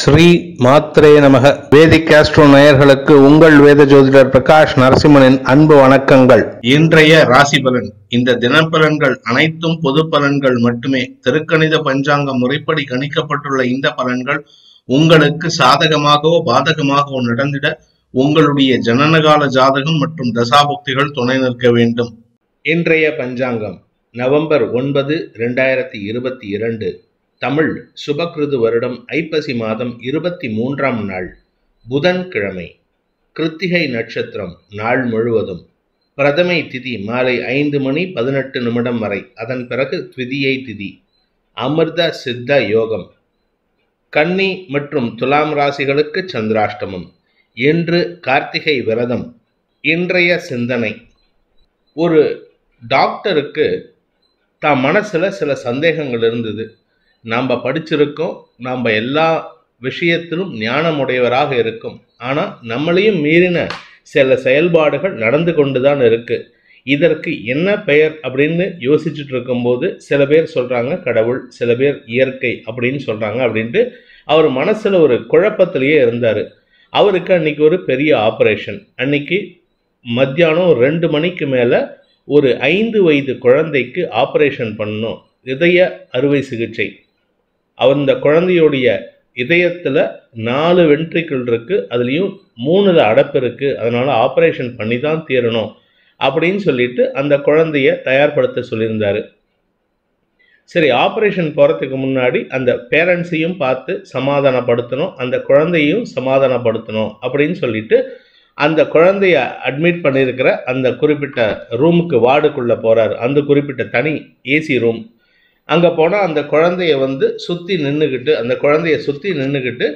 ஸ்ரீ மாத்ரே நமக வேதிக் கேஸ்ட்ரோ நேயர்களுக்கு உங்கள் வேத ஜோதிடர் பிரகாஷ் நரசிம்மனின் அன்பு வணக்கங்கள் இன்றைய ராசி பலன் இந்த தினப்பலன்கள் அனைத்தும் பொது பலன்கள் மட்டுமே திருக்கணித பஞ்சாங்க முறைப்படி கணிக்கப்பட்டுள்ள இந்த பலன்கள் உங்களுக்கு சாதகமாகவோ பாதகமாகவோ நடந்திட உங்களுடைய ஜனனகால ஜாதகம் மற்றும் தசாபக்திகள் துணை நிற்க வேண்டும் இன்றைய பஞ்சாங்கம் நவம்பர் ஒன்பது இரண்டாயிரத்தி இருபத்தி இரண்டு தமிழ் சுபகிருது வருடம் ஐப்பசி மாதம் இருபத்தி மூன்றாம் நாள் புதன்கிழமை கிருத்திகை நட்சத்திரம் நாள் முழுவதும் பிரதமை திதி மாலை ஐந்து மணி பதினெட்டு நிமிடம் வரை அதன் பிறகு த்விதியை திதி அமிர்த சித்த யோகம் கன்னி மற்றும் துலாம் ராசிகளுக்கு சந்திராஷ்டமம் இன்று கார்த்திகை விரதம் இன்றைய சிந்தனை ஒரு டாக்டருக்கு தான் மனசில் சில சந்தேகங்கள் இருந்தது நாம் படிச்சிருக்கோம் நாம் எல்லா விஷயத்திலும் ஞானமுடையவராக இருக்கும் ஆனால் நம்மளையும் மீறின சில செயல்பாடுகள் நடந்து கொண்டு தான் இருக்குது இதற்கு என்ன பெயர் அப்படின்னு யோசிச்சுட்டு இருக்கும்போது சில பேர் சொல்கிறாங்க கடவுள் சில பேர் இயற்கை அப்படின்னு சொல்கிறாங்க அப்படின்ட்டு அவர் மனசில் ஒரு குழப்பத்திலேயே இருந்தார் அவருக்கு அன்னைக்கு ஒரு பெரிய ஆப்ரேஷன் அன்னைக்கு மத்தியானம் ரெண்டு மணிக்கு மேலே ஒரு ஐந்து வயது குழந்தைக்கு ஆப்ரேஷன் பண்ணணும் இதய அறுவை சிகிச்சை அந்த குழந்தையுடைய இதயத்தில் நாலு வென்ட்ரிக்கிள் இருக்குது அதுலேயும் மூணுல அடப்பு இருக்குது அதனால் ஆப்ரேஷன் பண்ணி தான் தீரணும் அப்படின்னு சொல்லிட்டு அந்த குழந்தைய தயார்படுத்த சொல்லியிருந்தார் சரி ஆப்ரேஷன் போகிறதுக்கு முன்னாடி அந்த பேரண்ட்ஸையும் பார்த்து சமாதானப்படுத்தணும் அந்த குழந்தையையும் சமாதானப்படுத்தணும் அப்படின்னு சொல்லிட்டு அந்த குழந்தைய அட்மிட் பண்ணியிருக்கிற அந்த குறிப்பிட்ட ரூமுக்கு வார்டுக்குள்ளே போகிறார் அந்த குறிப்பிட்ட தனி ஏசி ரூம் அங்கே போனால் அந்த குழந்தைய வந்து சுற்றி நின்றுக்கிட்டு அந்த குழந்தைய சுற்றி நின்றுக்கிட்டு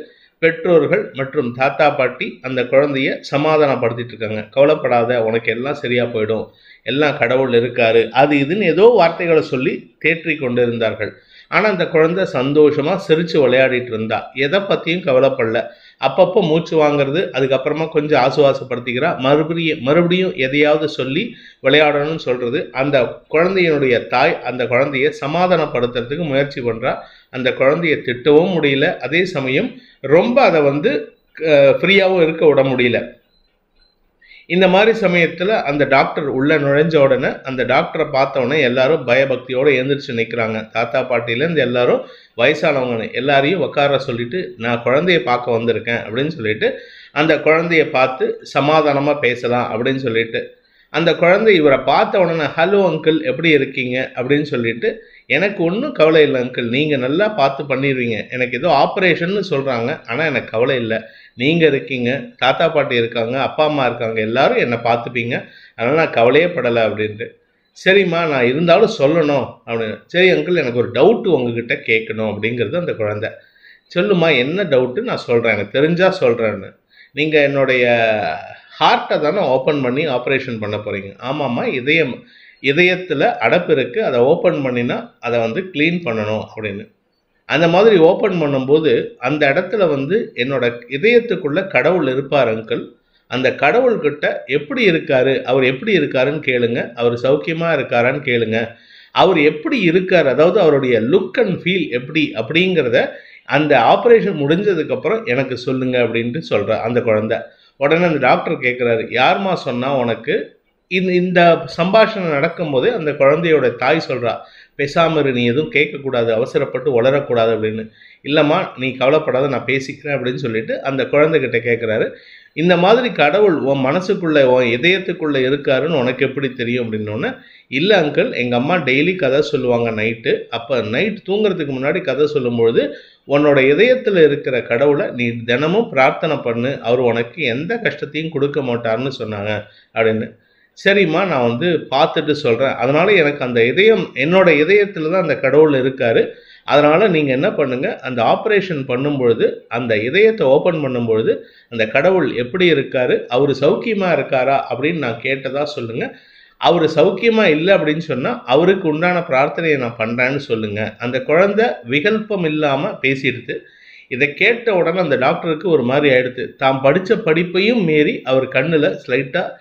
பெற்றோர்கள் மற்றும் தாத்தா பாட்டி அந்த குழந்தைய சமாதானப்படுத்திட்டு இருக்காங்க கவலைப்படாத உனக்கு எல்லாம் சரியாக போயிடும் எல்லாம் கடவுள் இருக்காரு அது இதுன்னு ஏதோ வார்த்தைகளை சொல்லி தேற்றி கொண்டிருந்தார்கள் ஆனால் அந்த குழந்தை சந்தோஷமாக சிரித்து விளையாடிட்டு இருந்தா எதை பற்றியும் கவலைப்படல அப்பப்போ மூச்சு வாங்குறது அதுக்கப்புறமா கொஞ்சம் ஆசுவாசப்படுத்திக்கிறா மறுபடியும் மறுபடியும் எதையாவது சொல்லி விளையாடணும்னு சொல்கிறது அந்த குழந்தையினுடைய தாய் அந்த குழந்தைய சமாதானப்படுத்துறதுக்கு முயற்சி பண்ணுறா அந்த குழந்தைய திட்டவும் முடியல அதே சமயம் ரொம்ப அதை வந்து ஃப்ரீயாகவும் இருக்க விட முடியல இந்த மாதிரி சமயத்தில் அந்த டாக்டர் உள்ளே நுழைஞ்ச உடனே அந்த டாக்டரை பார்த்தோன்னே எல்லாரும் பயபக்தியோடு எழுந்திரிச்சு நிற்கிறாங்க தாத்தா பாட்டிலேருந்து எல்லாரும் வயசானவங்க எல்லாரையும் உட்கார சொல்லிட்டு நான் குழந்தைய பார்க்க வந்திருக்கேன் அப்படின்னு சொல்லிட்டு அந்த குழந்தைய பார்த்து சமாதானமாக பேசலாம் அப்படின்னு சொல்லிட்டு அந்த குழந்தை இவரை பார்த்த உடனே ஹலோ அங்கிள் எப்படி இருக்கீங்க அப்படின்னு சொல்லிட்டு எனக்கு ஒன்றும் கவலை இல்லை அங்கிள் நீங்கள் நல்லா பார்த்து பண்ணிடுவீங்க எனக்கு ஏதோ ஆப்ரேஷன்னு சொல்கிறாங்க ஆனால் எனக்கு கவலை இல்லை நீங்கள் இருக்கீங்க தாத்தா பாட்டி இருக்காங்க அப்பா அம்மா இருக்காங்க எல்லாரும் என்னை பார்த்துப்பீங்க அதனால் நான் கவலையே படலை அப்படின்ட்டு சரிம்மா நான் இருந்தாலும் சொல்லணும் அப்படின்னு சரி அங்கிள் எனக்கு ஒரு டவுட்டு உங்ககிட்ட கேட்கணும் அப்படிங்கிறது அந்த குழந்தை சொல்லுமா என்ன டவுட்டு நான் சொல்கிறேன் எனக்கு தெரிஞ்சால் சொல்கிறேன்னு நீங்கள் என்னுடைய ஹார்ட்டை தானே ஓப்பன் பண்ணி ஆப்ரேஷன் பண்ண போகிறீங்க ஆமாம்மா இதயம் இதயத்தில் அடப்பு இருக்குது அதை ஓப்பன் பண்ணினா அதை வந்து க்ளீன் பண்ணணும் அப்படின்னு அந்த மாதிரி ஓப்பன் பண்ணும்போது அந்த இடத்துல வந்து என்னோட இதயத்துக்குள்ளே கடவுள் இருப்பார் அங்கிள் அந்த கடவுள்கிட்ட எப்படி இருக்காரு அவர் எப்படி இருக்காருன்னு கேளுங்க அவர் சௌக்கியமாக இருக்காரான்னு கேளுங்க அவர் எப்படி இருக்கார் அதாவது அவருடைய லுக் அண்ட் ஃபீல் எப்படி அப்படிங்கிறத அந்த ஆப்ரேஷன் முடிஞ்சதுக்கப்புறம் எனக்கு சொல்லுங்க அப்படின்ட்டு சொல்கிற அந்த குழந்தை உடனே அந்த டாக்டர் கேட்குறாரு யார்மா சொன்னால் உனக்கு இந்த இந்த சம்பாஷணை நடக்கும்போது அந்த குழந்தையோட தாய் சொல்கிறா பேசாமரு நீ எதுவும் கேட்கக்கூடாது அவசரப்பட்டு வளரக்கூடாது அப்படின்னு இல்லைம்மா நீ கவலைப்படாத நான் பேசிக்கிறேன் அப்படின்னு சொல்லிட்டு அந்த குழந்தைகிட்ட கேட்குறாரு இந்த மாதிரி கடவுள் உன் மனசுக்குள்ளே உன் இதயத்துக்குள்ளே இருக்காருன்னு உனக்கு எப்படி தெரியும் அப்படின்னோடனே இல்லை அங்கிள் எங்கள் அம்மா டெய்லி கதை சொல்லுவாங்க நைட்டு அப்போ நைட் தூங்குறதுக்கு முன்னாடி கதை சொல்லும்பொழுது உன்னோட இதயத்தில் இருக்கிற கடவுளை நீ தினமும் பிரார்த்தனை பண்ணு அவர் உனக்கு எந்த கஷ்டத்தையும் கொடுக்க மாட்டார்னு சொன்னாங்க அப்படின்னு சரிம்மா நான் வந்து பார்த்துட்டு சொல்கிறேன் அதனால் எனக்கு அந்த இதயம் என்னோட இதயத்தில் தான் அந்த கடவுள் இருக்கார் அதனால் நீங்கள் என்ன பண்ணுங்கள் அந்த ஆப்ரேஷன் பண்ணும்பொழுது அந்த இதயத்தை ஓப்பன் பண்ணும்பொழுது அந்த கடவுள் எப்படி இருக்கார் அவர் சௌக்கியமாக இருக்காரா அப்படின்னு நான் கேட்டதாக சொல்லுங்கள் அவர் சௌக்கியமா இல்லை அப்படின்னு சொன்னா அவருக்கு உண்டான பிரார்த்தனையை நான் பண்றேன்னு சொல்லுங்க அந்த குழந்தை விகல்பம் இல்லாம பேசிடுது இதை கேட்ட உடனே அந்த டாக்டருக்கு ஒரு மாதிரி ஆயிடுது தாம் படித்த படிப்பையும் மீறி அவர் கண்ணில் ஸ்லைட்டாக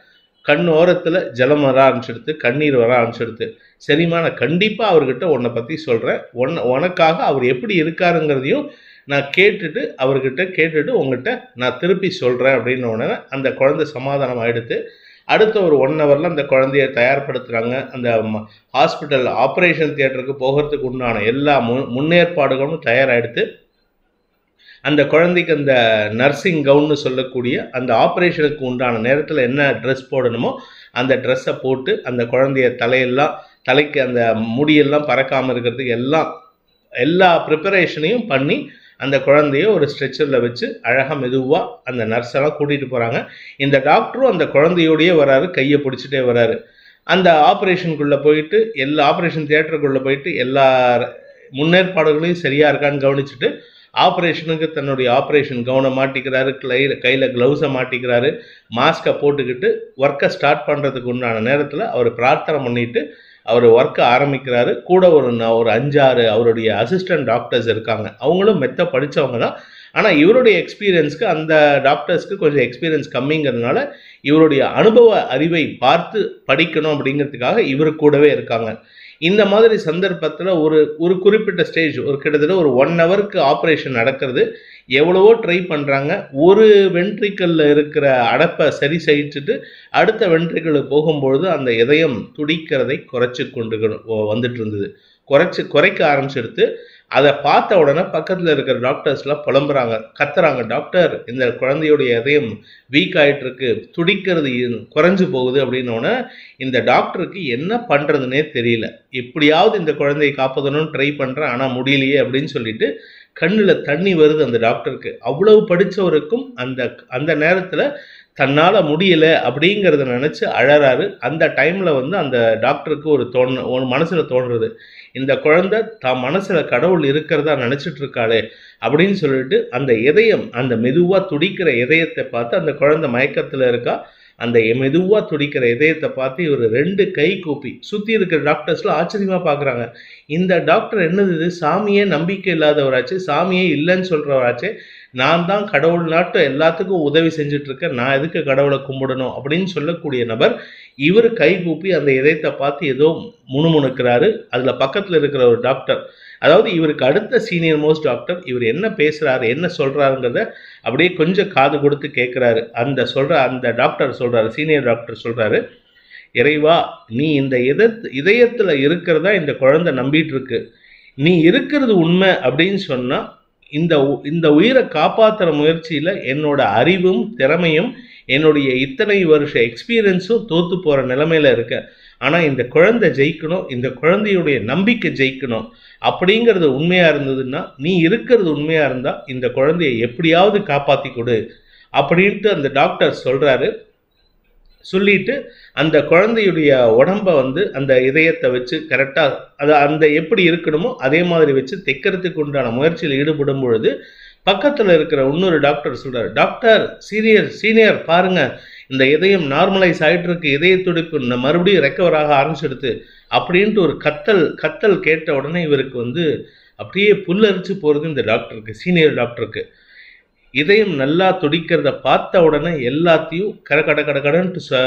கண் ஓரத்தில் ஜலம் வர ஆரம்பிச்சிடுது கண்ணீர் வர ஆரம்பிச்சிடுது சரிம்மா நான் கண்டிப்பாக அவர்கிட்ட உன்னை பற்றி சொல்கிறேன் ஒன் உனக்காக அவர் எப்படி இருக்காருங்கிறதையும் நான் கேட்டுட்டு அவர்கிட்ட கேட்டுட்டு உங்ககிட்ட நான் திருப்பி சொல்கிறேன் அப்படின்னு உடனே அந்த குழந்தை சமாதானம் ஆயிடுது அடுத்த ஒரு ஒன் ஹவரில் அந்த குழந்தைய தயார்படுத்துகிறாங்க அந்த ஹாஸ்பிட்டல் ஆப்ரேஷன் தியேட்டருக்கு போகிறதுக்கு உண்டான எல்லா மு முன்னேற்பாடுகளும் தயாராகிடுத்து அந்த குழந்தைக்கு அந்த நர்சிங் கவுன்னு சொல்லக்கூடிய அந்த ஆப்ரேஷனுக்கு உண்டான நேரத்தில் என்ன ட்ரெஸ் போடணுமோ அந்த ட்ரெஸ்ஸை போட்டு அந்த குழந்தைய தலையெல்லாம் தலைக்கு அந்த முடியெல்லாம் பறக்காமல் இருக்கிறதுக்கு எல்லாம் எல்லா ப்ரிப்பரேஷனையும் பண்ணி அந்த குழந்தைய ஒரு ஸ்ட்ரெச்சரில் வச்சு அழகாக மெதுவாக அந்த நர்ஸ் எல்லாம் கூட்டிகிட்டு போகிறாங்க இந்த டாக்டரும் அந்த குழந்தையோடையே வராரு கையை பிடிச்சிட்டே வராரு அந்த ஆப்ரேஷனுக்குள்ளே போயிட்டு எல்லா ஆப்ரேஷன் தியேட்டருக்குள்ளே போயிட்டு எல்லா முன்னேற்பாடுகளையும் சரியாக இருக்கான்னு கவனிச்சுட்டு ஆப்ரேஷனுக்கு தன்னுடைய ஆப்ரேஷன் கவனம் மாட்டிக்கிறாரு கையில் கையில் க்ளவுஸை மாட்டிக்கிறாரு மாஸ்க்கை போட்டுக்கிட்டு ஒர்க்கை ஸ்டார்ட் பண்ணுறதுக்கு உண்டான நேரத்தில் அவர் பிரார்த்தனை பண்ணிவிட்டு அவர் ஒர்க்கை ஆரம்பிக்கிறாரு கூட ஒரு ஒரு அஞ்சாறு அவருடைய அசிஸ்டன்ட் டாக்டர்ஸ் இருக்காங்க அவங்களும் மெத்த படித்தவங்க தான் ஆனால் இவருடைய எக்ஸ்பீரியன்ஸ்க்கு அந்த டாக்டர்ஸ்க்கு கொஞ்சம் எக்ஸ்பீரியன்ஸ் கம்மிங்கிறதுனால இவருடைய அனுபவ அறிவை பார்த்து படிக்கணும் அப்படிங்கிறதுக்காக இவர் கூடவே இருக்காங்க இந்த மாதிரி சந்தர்ப்பத்தில் ஒரு ஒரு குறிப்பிட்ட ஸ்டேஜ் ஒரு கிட்டத்தட்ட ஒரு ஒன் ஹவருக்கு ஆப்ரேஷன் நடக்கிறது எவ்வளவோ ட்ரை பண்ணுறாங்க ஒரு வென்ட்ரிக்கல்ல இருக்கிற அடப்பை சரி செய்துட்டு அடுத்த வென்ட்ரிக்கலுக்கு போகும்பொழுது அந்த இதயம் துடிக்கிறதை குறைச்சி கொண்டு வந்துட்டு இருந்தது குறைச்சி குறைக்க ஆரம்பிச்செடுத்து அதை பார்த்த உடனே பக்கத்தில் இருக்கிற டாக்டர்ஸ்லாம் புலம்புறாங்க கத்துறாங்க டாக்டர் இந்த குழந்தையுடைய இதயம் வீக் ஆகிட்டு இருக்கு துடிக்கிறது குறைஞ்சு போகுது அப்படின்னோடனே இந்த டாக்டருக்கு என்ன பண்ணுறதுனே தெரியல எப்படியாவது இந்த குழந்தையை காப்பதணும்னு ட்ரை பண்ணுறேன் ஆனால் முடியலையே அப்படின்னு சொல்லிட்டு கண்ணில் தண்ணி வருது அந்த டாக்டருக்கு அவ்வளவு படித்தவருக்கும் அந்த அந்த நேரத்தில் தன்னால் முடியல அப்படிங்கிறத நினச்சி அழறாரு அந்த டைமில் வந்து அந்த டாக்டருக்கு ஒரு தோணு ஒரு மனசில் தோன்றுறது இந்த குழந்தை தான் மனசில் கடவுள் இருக்கிறதா நினச்சிட்டு இருக்காளே அப்படின்னு சொல்லிட்டு அந்த இதயம் அந்த மெதுவாக துடிக்கிற இதயத்தை பார்த்து அந்த குழந்தை மயக்கத்தில் இருக்கா அந்த மெதுவாக துடிக்கிற இதயத்தை பார்த்து இவர் ரெண்டு கை கூப்பி சுற்றி இருக்கிற டாக்டர்ஸ்லாம் ஆச்சரியமாக பார்க்குறாங்க இந்த டாக்டர் என்னது இது சாமியே நம்பிக்கை இல்லாதவராச்சு சாமியே இல்லைன்னு சொல்கிறவராச்சு நான் தான் கடவுள் நாட்டு எல்லாத்துக்கும் உதவி செஞ்சுட்ருக்கேன் நான் எதுக்கு கடவுளை கும்பிடணும் அப்படின்னு சொல்லக்கூடிய நபர் இவர் கைகூப்பி அந்த இதயத்தை பார்த்து ஏதோ முணுமுணுக்கிறாரு அதில் பக்கத்தில் இருக்கிற ஒரு டாக்டர் அதாவது இவருக்கு அடுத்த சீனியர் மோஸ்ட் டாக்டர் இவர் என்ன பேசுகிறாரு என்ன சொல்கிறாருங்கிறத அப்படியே கொஞ்சம் காது கொடுத்து கேட்குறாரு அந்த சொல்கிற அந்த டாக்டர் சொல்கிறாரு சீனியர் டாக்டர் சொல்கிறாரு இறைவா நீ இந்த இத இதயத்தில் இருக்கிறதா இந்த குழந்தை நம்பிட்டு இருக்கு நீ இருக்கிறது உண்மை அப்படின்னு சொன்னால் இந்த இந்த உயிரை காப்பாற்றுற முயற்சியில் என்னோட அறிவும் திறமையும் என்னுடைய இத்தனை வருஷ எக்ஸ்பீரியன்ஸும் தோற்று போகிற நிலைமையில இருக்கேன் ஆனால் இந்த குழந்தை ஜெயிக்கணும் இந்த குழந்தையுடைய நம்பிக்கை ஜெயிக்கணும் அப்படிங்கிறது உண்மையாக இருந்ததுன்னா நீ இருக்கிறது உண்மையாக இருந்தால் இந்த குழந்தையை எப்படியாவது காப்பாத்தி கொடு அப்படின்ட்டு அந்த டாக்டர் சொல்கிறாரு சொல்லிட்டு அந்த குழந்தையுடைய உடம்பை வந்து அந்த இதயத்தை வச்சு கரெக்டாக அதை அந்த எப்படி இருக்கணுமோ அதே மாதிரி வச்சு தைக்கிறதுக்கு உண்டான முயற்சியில் ஈடுபடும் பொழுது பக்கத்தில் இருக்கிற இன்னொரு டாக்டர் சொல்கிறார் டாக்டர் சீனியர் சீனியர் பாருங்கள் இந்த இதயம் நார்மலைஸ் ஆகிட்டு இருக்கு இதய துடிப்பு மறுபடியும் ரெக்கவர் ஆக ஆரம்பிச்சிடுது அப்படின்ட்டு ஒரு கத்தல் கத்தல் கேட்ட உடனே இவருக்கு வந்து அப்படியே புல்லரிச்சு போகிறது இந்த டாக்டருக்கு சீனியர் டாக்டருக்கு இதயம் நல்லா துடிக்கிறத பார்த்த உடனே எல்லாத்தையும் கட கட கட கடன்ட்டு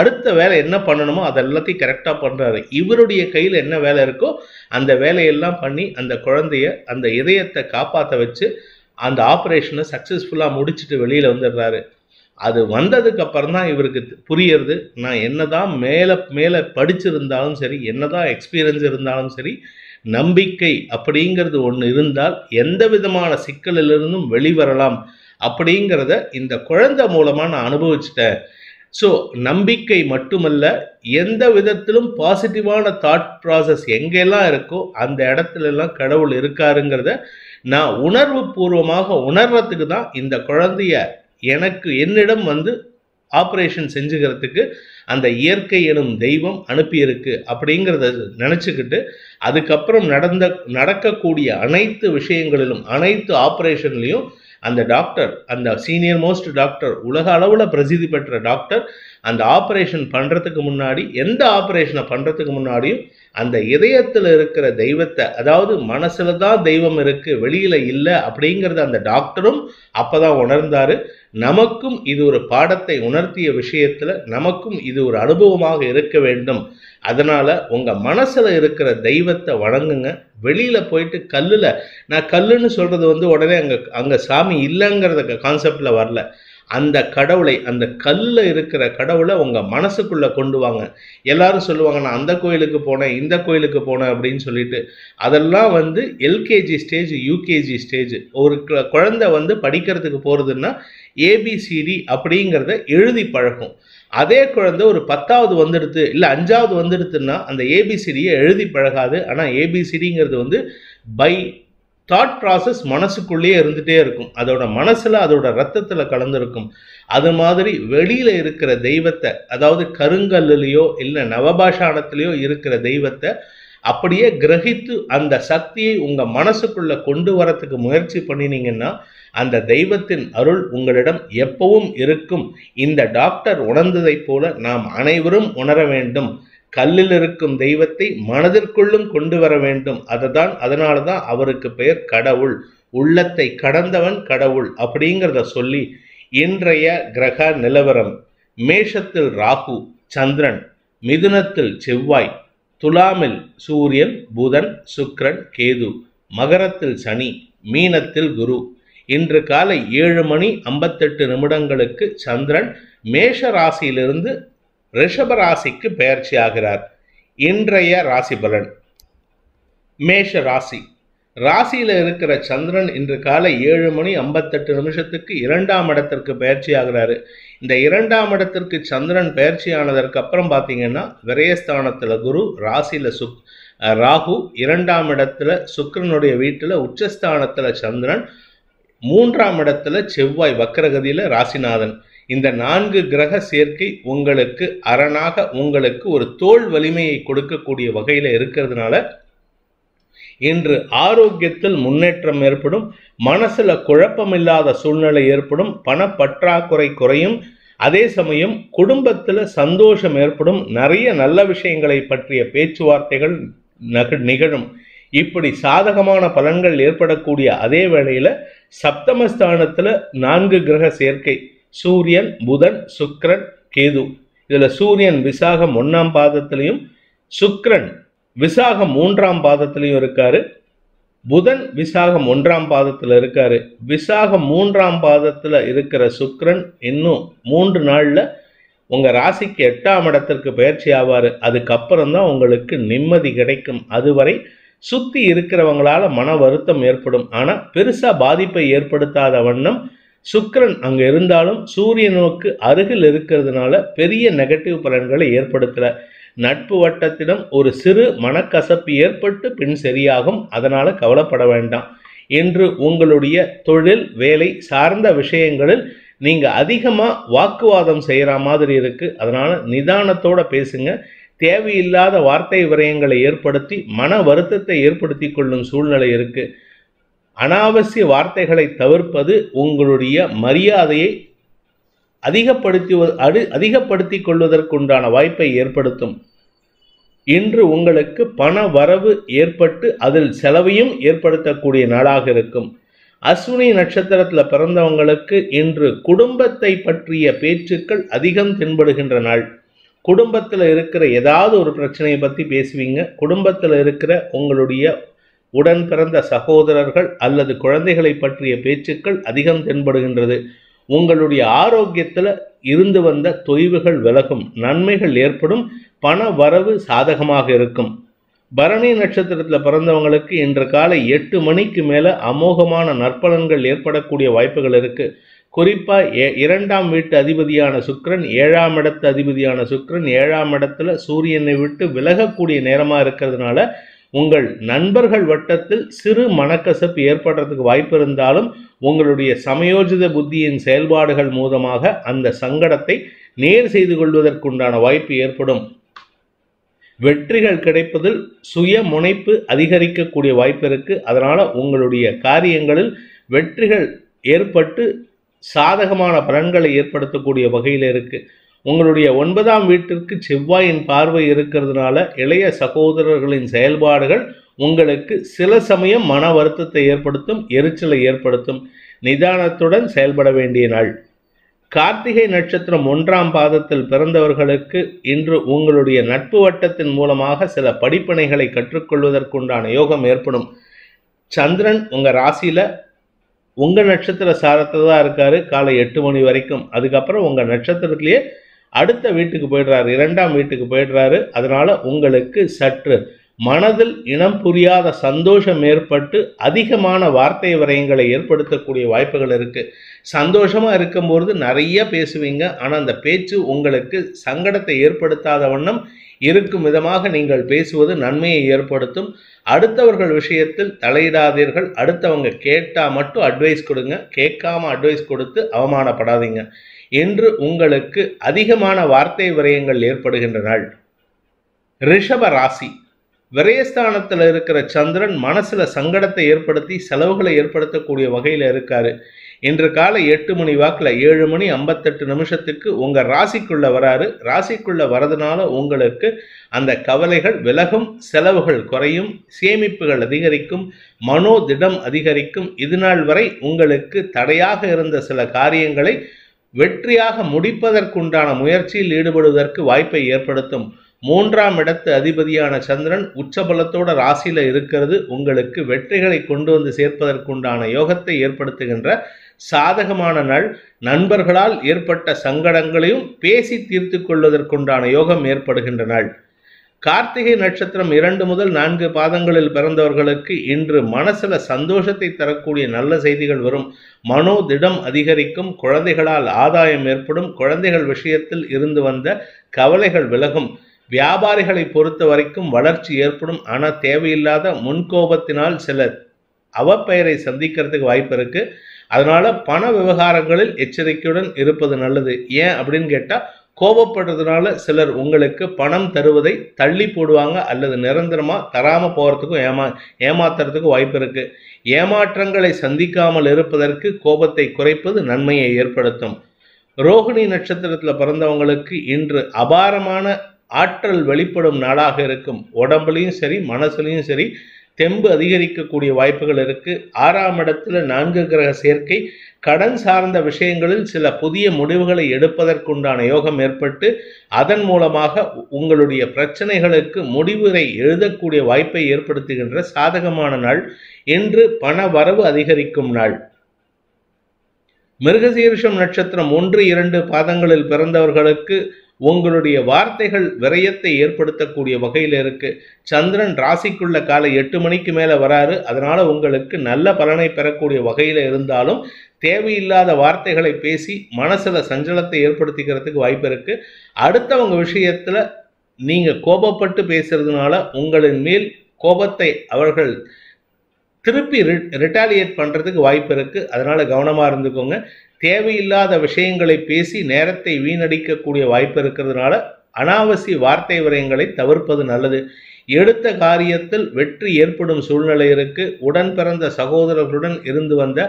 அடுத்த வேலை என்ன பண்ணணுமோ அதை எல்லாத்தையும் கரெக்டாக பண்ணுறாரு இவருடைய கையில் என்ன வேலை இருக்கோ அந்த வேலையெல்லாம் பண்ணி அந்த குழந்தைய அந்த இதயத்தை காப்பாற்ற வச்சு அந்த ஆப்ரேஷனை சக்ஸஸ்ஃபுல்லாக முடிச்சுட்டு வெளியில் வந்துடுறாரு அது வந்ததுக்கு அப்புறம் தான் இவருக்கு புரியறது நான் என்ன தான் மேலே மேலே படிச்சிருந்தாலும் சரி என்ன தான் எக்ஸ்பீரியன்ஸ் இருந்தாலும் சரி நம்பிக்கை அப்படிங்கிறது ஒன்று இருந்தால் எந்த விதமான சிக்கலிலிருந்தும் வெளிவரலாம் அப்படிங்கிறத இந்த குழந்தை மூலமாக நான் அனுபவிச்சிட்டேன் ஸோ நம்பிக்கை மட்டுமல்ல எந்த விதத்திலும் பாசிட்டிவான தாட் ப்ராசஸ் எங்கெல்லாம் இருக்கோ அந்த இடத்துலலாம் கடவுள் இருக்காருங்கிறத நான் உணர்வு பூர்வமாக உணர்றதுக்கு தான் இந்த குழந்தைய எனக்கு என்னிடம் வந்து ஆப்ரேஷன் செஞ்சுக்கிறதுக்கு அந்த இயற்கை எனும் தெய்வம் அனுப்பியிருக்கு அப்படிங்கிறத நினச்சிக்கிட்டு அதுக்கப்புறம் நடந்த நடக்கக்கூடிய அனைத்து விஷயங்களிலும் அனைத்து ஆப்ரேஷன்லையும் அந்த டாக்டர் அந்த சீனியர் மோஸ்ட் டாக்டர் உலக அளவில் பிரசித்தி பெற்ற டாக்டர் அந்த ஆப்ரேஷன் பண்ணுறதுக்கு முன்னாடி எந்த ஆப்ரேஷனை பண்ணுறதுக்கு முன்னாடியும் அந்த இதயத்தில் இருக்கிற தெய்வத்தை அதாவது மனசுல தான் தெய்வம் இருக்கு வெளியில இல்லை அப்படிங்கிறத அந்த டாக்டரும் அப்பதான் உணர்ந்தாரு நமக்கும் இது ஒரு பாடத்தை உணர்த்திய விஷயத்துல நமக்கும் இது ஒரு அனுபவமாக இருக்க வேண்டும் அதனால உங்க மனசுல இருக்கிற தெய்வத்தை வணங்குங்க வெளியில போயிட்டு கல்லுல நான் கல்லுன்னு சொல்றது வந்து உடனே அங்க அங்க சாமி இல்லைங்கிறத கான்செப்ட்ல வரல அந்த கடவுளை அந்த கல்லில் இருக்கிற கடவுளை உங்கள் மனசுக்குள்ளே கொண்டு வாங்க எல்லாரும் சொல்லுவாங்க நான் அந்த கோயிலுக்கு போனேன் இந்த கோயிலுக்கு போனேன் அப்படின்னு சொல்லிட்டு அதெல்லாம் வந்து எல்கேஜி ஸ்டேஜ் யூகேஜி ஸ்டேஜ் ஒரு குழந்தை வந்து படிக்கிறதுக்கு போகிறதுன்னா ஏபிசிடி அப்படிங்கிறத எழுதி பழகும் அதே குழந்தை ஒரு பத்தாவது வந்துடுது இல்லை அஞ்சாவது வந்துடுதுன்னா அந்த ஏபிசிடியை எழுதி பழகாது ஆனால் ஏபிசிடிங்கிறது வந்து பை தாட் ப்ராசஸ் மனசுக்குள்ளேயே இருந்துகிட்டே இருக்கும் அதோட மனசில் அதோட ரத்தத்தில் கலந்துருக்கும் அது மாதிரி வெளியில் இருக்கிற தெய்வத்தை அதாவது கருங்கல்லையோ இல்லை நவபாஷானத்திலேயோ இருக்கிற தெய்வத்தை அப்படியே கிரகித்து அந்த சக்தியை உங்கள் மனசுக்குள்ளே கொண்டு வரத்துக்கு முயற்சி பண்ணினீங்கன்னா அந்த தெய்வத்தின் அருள் உங்களிடம் எப்பவும் இருக்கும் இந்த டாக்டர் உணர்ந்ததைப் போல நாம் அனைவரும் உணர வேண்டும் கல்லில் இருக்கும் தெய்வத்தை மனதிற்குள்ளும் கொண்டு வர வேண்டும் அதுதான் அதனால தான் அவருக்கு பெயர் கடவுள் உள்ளத்தை கடந்தவன் கடவுள் அப்படிங்கிறத சொல்லி இன்றைய கிரக நிலவரம் மேஷத்தில் ராகு சந்திரன் மிதுனத்தில் செவ்வாய் துலாமில் சூரியன் புதன் சுக்ரன் கேது மகரத்தில் சனி மீனத்தில் குரு இன்று காலை ஏழு மணி ஐம்பத்தெட்டு நிமிடங்களுக்கு சந்திரன் மேஷ ராசியிலிருந்து ரிஷப ராசிக்கு பெயர்ச்சி ஆகிறார் இன்றைய ராசி பலன் மேஷ ராசி ராசியில் இருக்கிற சந்திரன் இன்று காலை ஏழு மணி ஐம்பத்தெட்டு நிமிஷத்துக்கு இரண்டாம் இடத்திற்கு பயிற்சி ஆகிறாரு இந்த இரண்டாம் இடத்திற்கு சந்திரன் பயிற்சி ஆனதற்கு அப்புறம் பார்த்தீங்கன்னா விரயஸ்தானத்தில் குரு ராசியில் சுக் ராகு இரண்டாம் இடத்துல சுக்கரனுடைய வீட்டில் உச்சஸ்தானத்தில் சந்திரன் மூன்றாம் இடத்துல செவ்வாய் வக்கரகதியில் ராசிநாதன் இந்த நான்கு கிரக சேர்க்கை உங்களுக்கு அரணாக உங்களுக்கு ஒரு தோல் வலிமையை கொடுக்கக்கூடிய வகையில் இருக்கிறதுனால இன்று ஆரோக்கியத்தில் முன்னேற்றம் ஏற்படும் மனசுல குழப்பமில்லாத சூழ்நிலை ஏற்படும் பண பற்றாக்குறை குறையும் அதே சமயம் குடும்பத்தில் சந்தோஷம் ஏற்படும் நிறைய நல்ல விஷயங்களை பற்றிய பேச்சுவார்த்தைகள் நிகழும் இப்படி சாதகமான பலன்கள் ஏற்படக்கூடிய அதே வேளையில் சப்தமஸ்தானத்தில் நான்கு கிரக சேர்க்கை சூரியன் புதன் சுக்ரன் கேது இதில் சூரியன் விசாகம் ஒன்றாம் பாதத்திலையும் சுக்ரன் விசாகம் மூன்றாம் பாதத்திலையும் இருக்காரு புதன் விசாகம் ஒன்றாம் பாதத்தில் இருக்காரு விசாகம் மூன்றாம் பாதத்தில் இருக்கிற சுக்ரன் இன்னும் மூன்று நாளில் உங்கள் ராசிக்கு எட்டாம் இடத்திற்கு பயிற்சி ஆவார் அதுக்கப்புறம் தான் உங்களுக்கு நிம்மதி கிடைக்கும் அதுவரை சுற்றி இருக்கிறவங்களால மன வருத்தம் ஏற்படும் ஆனால் பெருசாக பாதிப்பை ஏற்படுத்தாத வண்ணம் சுக்கரன் அங்கே இருந்தாலும் சூரியனுக்கு அருகில் இருக்கிறதுனால பெரிய நெகட்டிவ் பலன்களை ஏற்படுத்தலை நட்பு வட்டத்திடம் ஒரு சிறு மனக்கசப்பு ஏற்பட்டு பின் சரியாகும் அதனால் கவலைப்பட வேண்டாம் என்று உங்களுடைய தொழில் வேலை சார்ந்த விஷயங்களில் நீங்கள் அதிகமாக வாக்குவாதம் செய்யற மாதிரி இருக்குது அதனால் நிதானத்தோடு பேசுங்க தேவையில்லாத வார்த்தை விரயங்களை ஏற்படுத்தி மன வருத்தத்தை ஏற்படுத்தி கொள்ளும் சூழ்நிலை இருக்குது அனாவசிய வார்த்தைகளை தவிர்ப்பது உங்களுடைய மரியாதையை அதிகப்படுத்துவது அடு அதிகப்படுத்தி கொள்வதற்குண்டான வாய்ப்பை ஏற்படுத்தும் இன்று உங்களுக்கு பண வரவு ஏற்பட்டு அதில் செலவையும் ஏற்படுத்தக்கூடிய நாளாக இருக்கும் அஸ்வினி நட்சத்திரத்தில் பிறந்தவங்களுக்கு இன்று குடும்பத்தை பற்றிய பேச்சுக்கள் அதிகம் தென்படுகின்ற நாள் குடும்பத்தில் இருக்கிற ஏதாவது ஒரு பிரச்சனையை பற்றி பேசுவீங்க குடும்பத்தில் இருக்கிற உங்களுடைய உடன் பிறந்த சகோதரர்கள் அல்லது குழந்தைகளை பற்றிய பேச்சுக்கள் அதிகம் தென்படுகின்றது உங்களுடைய ஆரோக்கியத்தில் இருந்து வந்த தொய்வுகள் விலகும் நன்மைகள் ஏற்படும் பண வரவு சாதகமாக இருக்கும் பரணி நட்சத்திரத்தில் பிறந்தவங்களுக்கு இன்று காலை எட்டு மணிக்கு மேலே அமோகமான நற்பலன்கள் ஏற்படக்கூடிய வாய்ப்புகள் இருக்குது குறிப்பாக இரண்டாம் வீட்டு அதிபதியான சுக்கரன் ஏழாம் இடத்து அதிபதியான சுக்கரன் ஏழாம் இடத்துல சூரியனை விட்டு விலகக்கூடிய நேரமாக இருக்கிறதுனால உங்கள் நண்பர்கள் வட்டத்தில் சிறு மனக்கசப்பு ஏற்படுறதுக்கு வாய்ப்பு இருந்தாலும் உங்களுடைய சமயோஜித புத்தியின் செயல்பாடுகள் மூலமாக அந்த சங்கடத்தை நேர் செய்து கொள்வதற்குண்டான வாய்ப்பு ஏற்படும் வெற்றிகள் கிடைப்பதில் சுய முனைப்பு அதிகரிக்கக்கூடிய வாய்ப்பு இருக்குது அதனால் உங்களுடைய காரியங்களில் வெற்றிகள் ஏற்பட்டு சாதகமான பலன்களை ஏற்படுத்தக்கூடிய வகையில் இருக்குது உங்களுடைய ஒன்பதாம் வீட்டிற்கு செவ்வாயின் பார்வை இருக்கிறதுனால இளைய சகோதரர்களின் செயல்பாடுகள் உங்களுக்கு சில சமயம் மன வருத்தத்தை ஏற்படுத்தும் எரிச்சலை ஏற்படுத்தும் நிதானத்துடன் செயல்பட வேண்டிய நாள் கார்த்திகை நட்சத்திரம் ஒன்றாம் பாதத்தில் பிறந்தவர்களுக்கு இன்று உங்களுடைய நட்பு வட்டத்தின் மூலமாக சில படிப்பினைகளை கற்றுக்கொள்வதற்குண்டான யோகம் ஏற்படும் சந்திரன் உங்கள் ராசியில் உங்கள் நட்சத்திர சாரத்தில் தான் இருக்கார் காலை எட்டு மணி வரைக்கும் அதுக்கப்புறம் உங்கள் நட்சத்திரத்திலேயே அடுத்த வீட்டுக்கு போயிடுறாரு இரண்டாம் வீட்டுக்கு போயிடுறாரு அதனால உங்களுக்கு சற்று மனதில் இனம் புரியாத சந்தோஷம் ஏற்பட்டு அதிகமான வார்த்தை விரயங்களை ஏற்படுத்தக்கூடிய வாய்ப்புகள் இருக்குது சந்தோஷமாக இருக்கும்பொழுது நிறைய பேசுவீங்க ஆனால் அந்த பேச்சு உங்களுக்கு சங்கடத்தை ஏற்படுத்தாத வண்ணம் இருக்கும் விதமாக நீங்கள் பேசுவது நன்மையை ஏற்படுத்தும் அடுத்தவர்கள் விஷயத்தில் தலையிடாதீர்கள் அடுத்தவங்க கேட்டால் மட்டும் அட்வைஸ் கொடுங்க கேட்காம அட்வைஸ் கொடுத்து அவமானப்படாதீங்க இன்று உங்களுக்கு அதிகமான வார்த்தை விரயங்கள் ஏற்படுகின்ற நாள் ரிஷப ராசி விரயஸ்தானத்தில் இருக்கிற சந்திரன் மனசுல சங்கடத்தை ஏற்படுத்தி செலவுகளை ஏற்படுத்தக்கூடிய வகையில் இருக்காரு இன்று காலை எட்டு மணி வாக்கில் ஏழு மணி ஐம்பத்தெட்டு நிமிஷத்துக்கு உங்க ராசிக்குள்ள வராரு ராசிக்குள்ள வரதுனால உங்களுக்கு அந்த கவலைகள் விலகும் செலவுகள் குறையும் சேமிப்புகள் அதிகரிக்கும் மனோதிடம் அதிகரிக்கும் இதுநாள் வரை உங்களுக்கு தடையாக இருந்த சில காரியங்களை வெற்றியாக முடிப்பதற்குண்டான முயற்சியில் ஈடுபடுவதற்கு வாய்ப்பை ஏற்படுத்தும் மூன்றாம் இடத்து அதிபதியான சந்திரன் உச்சபலத்தோட ராசியில இருக்கிறது உங்களுக்கு வெற்றிகளை கொண்டு வந்து சேர்ப்பதற்குண்டான யோகத்தை ஏற்படுத்துகின்ற சாதகமான நாள் நண்பர்களால் ஏற்பட்ட சங்கடங்களையும் பேசி தீர்த்து கொள்வதற்குண்டான யோகம் ஏற்படுகின்ற நாள் கார்த்திகை நட்சத்திரம் இரண்டு முதல் நான்கு பாதங்களில் பிறந்தவர்களுக்கு இன்று மனசுல சந்தோஷத்தை தரக்கூடிய நல்ல செய்திகள் வரும் மனோ திடம் அதிகரிக்கும் குழந்தைகளால் ஆதாயம் ஏற்படும் குழந்தைகள் விஷயத்தில் இருந்து வந்த கவலைகள் விலகும் வியாபாரிகளை பொறுத்த வரைக்கும் வளர்ச்சி ஏற்படும் ஆனால் தேவையில்லாத முன்கோபத்தினால் சில அவப்பெயரை சந்திக்கிறதுக்கு வாய்ப்பு இருக்கு அதனால பண விவகாரங்களில் எச்சரிக்கையுடன் இருப்பது நல்லது ஏன் அப்படின்னு கேட்டால் கோபப்படுறதுனால சிலர் உங்களுக்கு பணம் தருவதை தள்ளி போடுவாங்க அல்லது நிரந்தரமாக தராமல் போகிறதுக்கும் ஏமா ஏமாத்துறதுக்கும் வாய்ப்பு இருக்குது ஏமாற்றங்களை சந்திக்காமல் இருப்பதற்கு கோபத்தை குறைப்பது நன்மையை ஏற்படுத்தும் ரோகிணி நட்சத்திரத்தில் பிறந்தவங்களுக்கு இன்று அபாரமான ஆற்றல் வெளிப்படும் நாளாக இருக்கும் உடம்புலையும் சரி மனசுலையும் சரி தெம்பு அதிகரிக்கக்கூடிய வாய்ப்புகள் இருக்குது ஆறாம் இடத்துல நான்கு கிரக சேர்க்கை கடன் சார்ந்த விஷயங்களில் சில புதிய முடிவுகளை எடுப்பதற்குண்டான யோகம் ஏற்பட்டு அதன் மூலமாக உங்களுடைய பிரச்சனைகளுக்கு முடிவுரை எழுதக்கூடிய வாய்ப்பை ஏற்படுத்துகின்ற சாதகமான நாள் இன்று பண வரவு அதிகரிக்கும் நாள் மிருகசீரிஷம் நட்சத்திரம் ஒன்று இரண்டு பாதங்களில் பிறந்தவர்களுக்கு உங்களுடைய வார்த்தைகள் விரயத்தை ஏற்படுத்தக்கூடிய வகையில் இருக்கு சந்திரன் ராசிக்குள்ள காலை எட்டு மணிக்கு மேலே வராரு அதனால உங்களுக்கு நல்ல பலனை பெறக்கூடிய வகையில் இருந்தாலும் தேவையில்லாத வார்த்தைகளை பேசி மனசுல சஞ்சலத்தை ஏற்படுத்திக்கிறதுக்கு வாய்ப்பு இருக்கு அடுத்தவங்க விஷயத்துல நீங்க கோபப்பட்டு பேசுறதுனால உங்களின் மேல் கோபத்தை அவர்கள் திருப்பி ரிட்டாலியேட் பண்ணுறதுக்கு வாய்ப்பு இருக்குது அதனால் கவனமாக இருந்துக்கோங்க தேவையில்லாத விஷயங்களை பேசி நேரத்தை வீணடிக்கக்கூடிய வாய்ப்பு இருக்கிறதுனால அனாவசிய வார்த்தை விரயங்களை தவிர்ப்பது நல்லது எடுத்த காரியத்தில் வெற்றி ஏற்படும் சூழ்நிலை இருக்கு உடன் பிறந்த சகோதரர்களுடன் இருந்து வந்த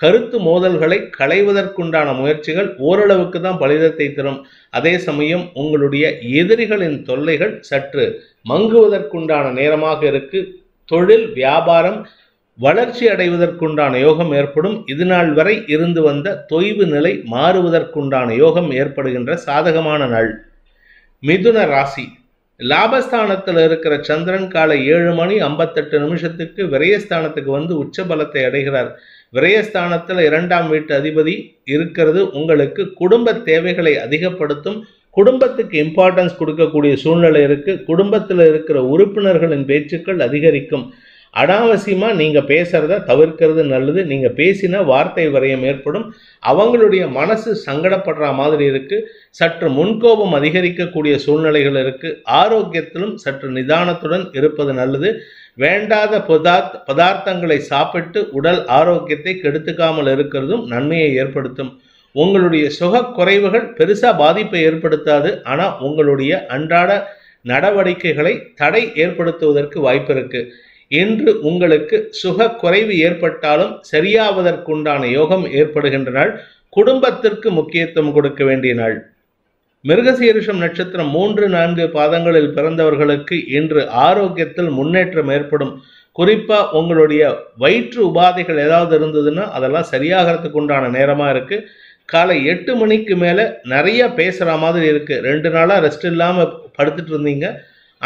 கருத்து மோதல்களை களைவதற்குண்டான முயற்சிகள் ஓரளவுக்கு தான் பலிதத்தை தரும் அதே சமயம் உங்களுடைய எதிரிகளின் தொல்லைகள் சற்று மங்குவதற்குண்டான நேரமாக இருக்கு தொழில் வியாபாரம் வளர்ச்சி அடைவதற்குண்டான யோகம் ஏற்படும் இது நாள் வரை இருந்து வந்த தொய்வு நிலை மாறுவதற்குண்டான யோகம் ஏற்படுகின்ற சாதகமான நாள் மிதுன ராசி லாபஸ்தானத்தில் இருக்கிற சந்திரன் காலை ஏழு மணி ஐம்பத்தெட்டு நிமிஷத்துக்கு விரயஸ்தானத்துக்கு வந்து உச்ச பலத்தை அடைகிறார் விரயஸ்தானத்தில் இரண்டாம் வீட்டு அதிபதி இருக்கிறது உங்களுக்கு குடும்ப தேவைகளை அதிகப்படுத்தும் குடும்பத்துக்கு இம்பார்ட்டன்ஸ் கொடுக்கக்கூடிய சூழ்நிலை இருக்கு குடும்பத்தில் இருக்கிற உறுப்பினர்களின் பேச்சுக்கள் அதிகரிக்கும் அனாவசியமாக நீங்கள் பேசுகிறத தவிர்க்கிறது நல்லது நீங்கள் பேசினா வார்த்தை வரையம் ஏற்படும் அவங்களுடைய மனசு சங்கடப்படுற மாதிரி இருக்குது சற்று முன்கோபம் அதிகரிக்கக்கூடிய சூழ்நிலைகள் இருக்குது ஆரோக்கியத்திலும் சற்று நிதானத்துடன் இருப்பது நல்லது வேண்டாத பதார்த் பதார்த்தங்களை சாப்பிட்டு உடல் ஆரோக்கியத்தை கெடுத்துக்காமல் இருக்கிறதும் நன்மையை ஏற்படுத்தும் உங்களுடைய சுக குறைவுகள் பெருசாக பாதிப்பை ஏற்படுத்தாது ஆனால் உங்களுடைய அன்றாட நடவடிக்கைகளை தடை ஏற்படுத்துவதற்கு வாய்ப்பு இருக்குது இன்று உங்களுக்கு சுக குறைவு ஏற்பட்டாலும் சரியாவதற்குண்டான யோகம் ஏற்படுகின்ற நாள் குடும்பத்திற்கு முக்கியத்துவம் கொடுக்க வேண்டிய நாள் மிருகசீரிஷம் நட்சத்திரம் மூன்று நான்கு பாதங்களில் பிறந்தவர்களுக்கு இன்று ஆரோக்கியத்தில் முன்னேற்றம் ஏற்படும் குறிப்பாக உங்களுடைய வயிற்று உபாதைகள் ஏதாவது இருந்ததுன்னா அதெல்லாம் சரியாகிறதுக்கு உண்டான நேரமாக இருக்குது காலை எட்டு மணிக்கு மேலே நிறைய பேசுகிற மாதிரி இருக்குது ரெண்டு நாளாக ரெஸ்ட் இல்லாமல் படுத்துட்டு இருந்தீங்க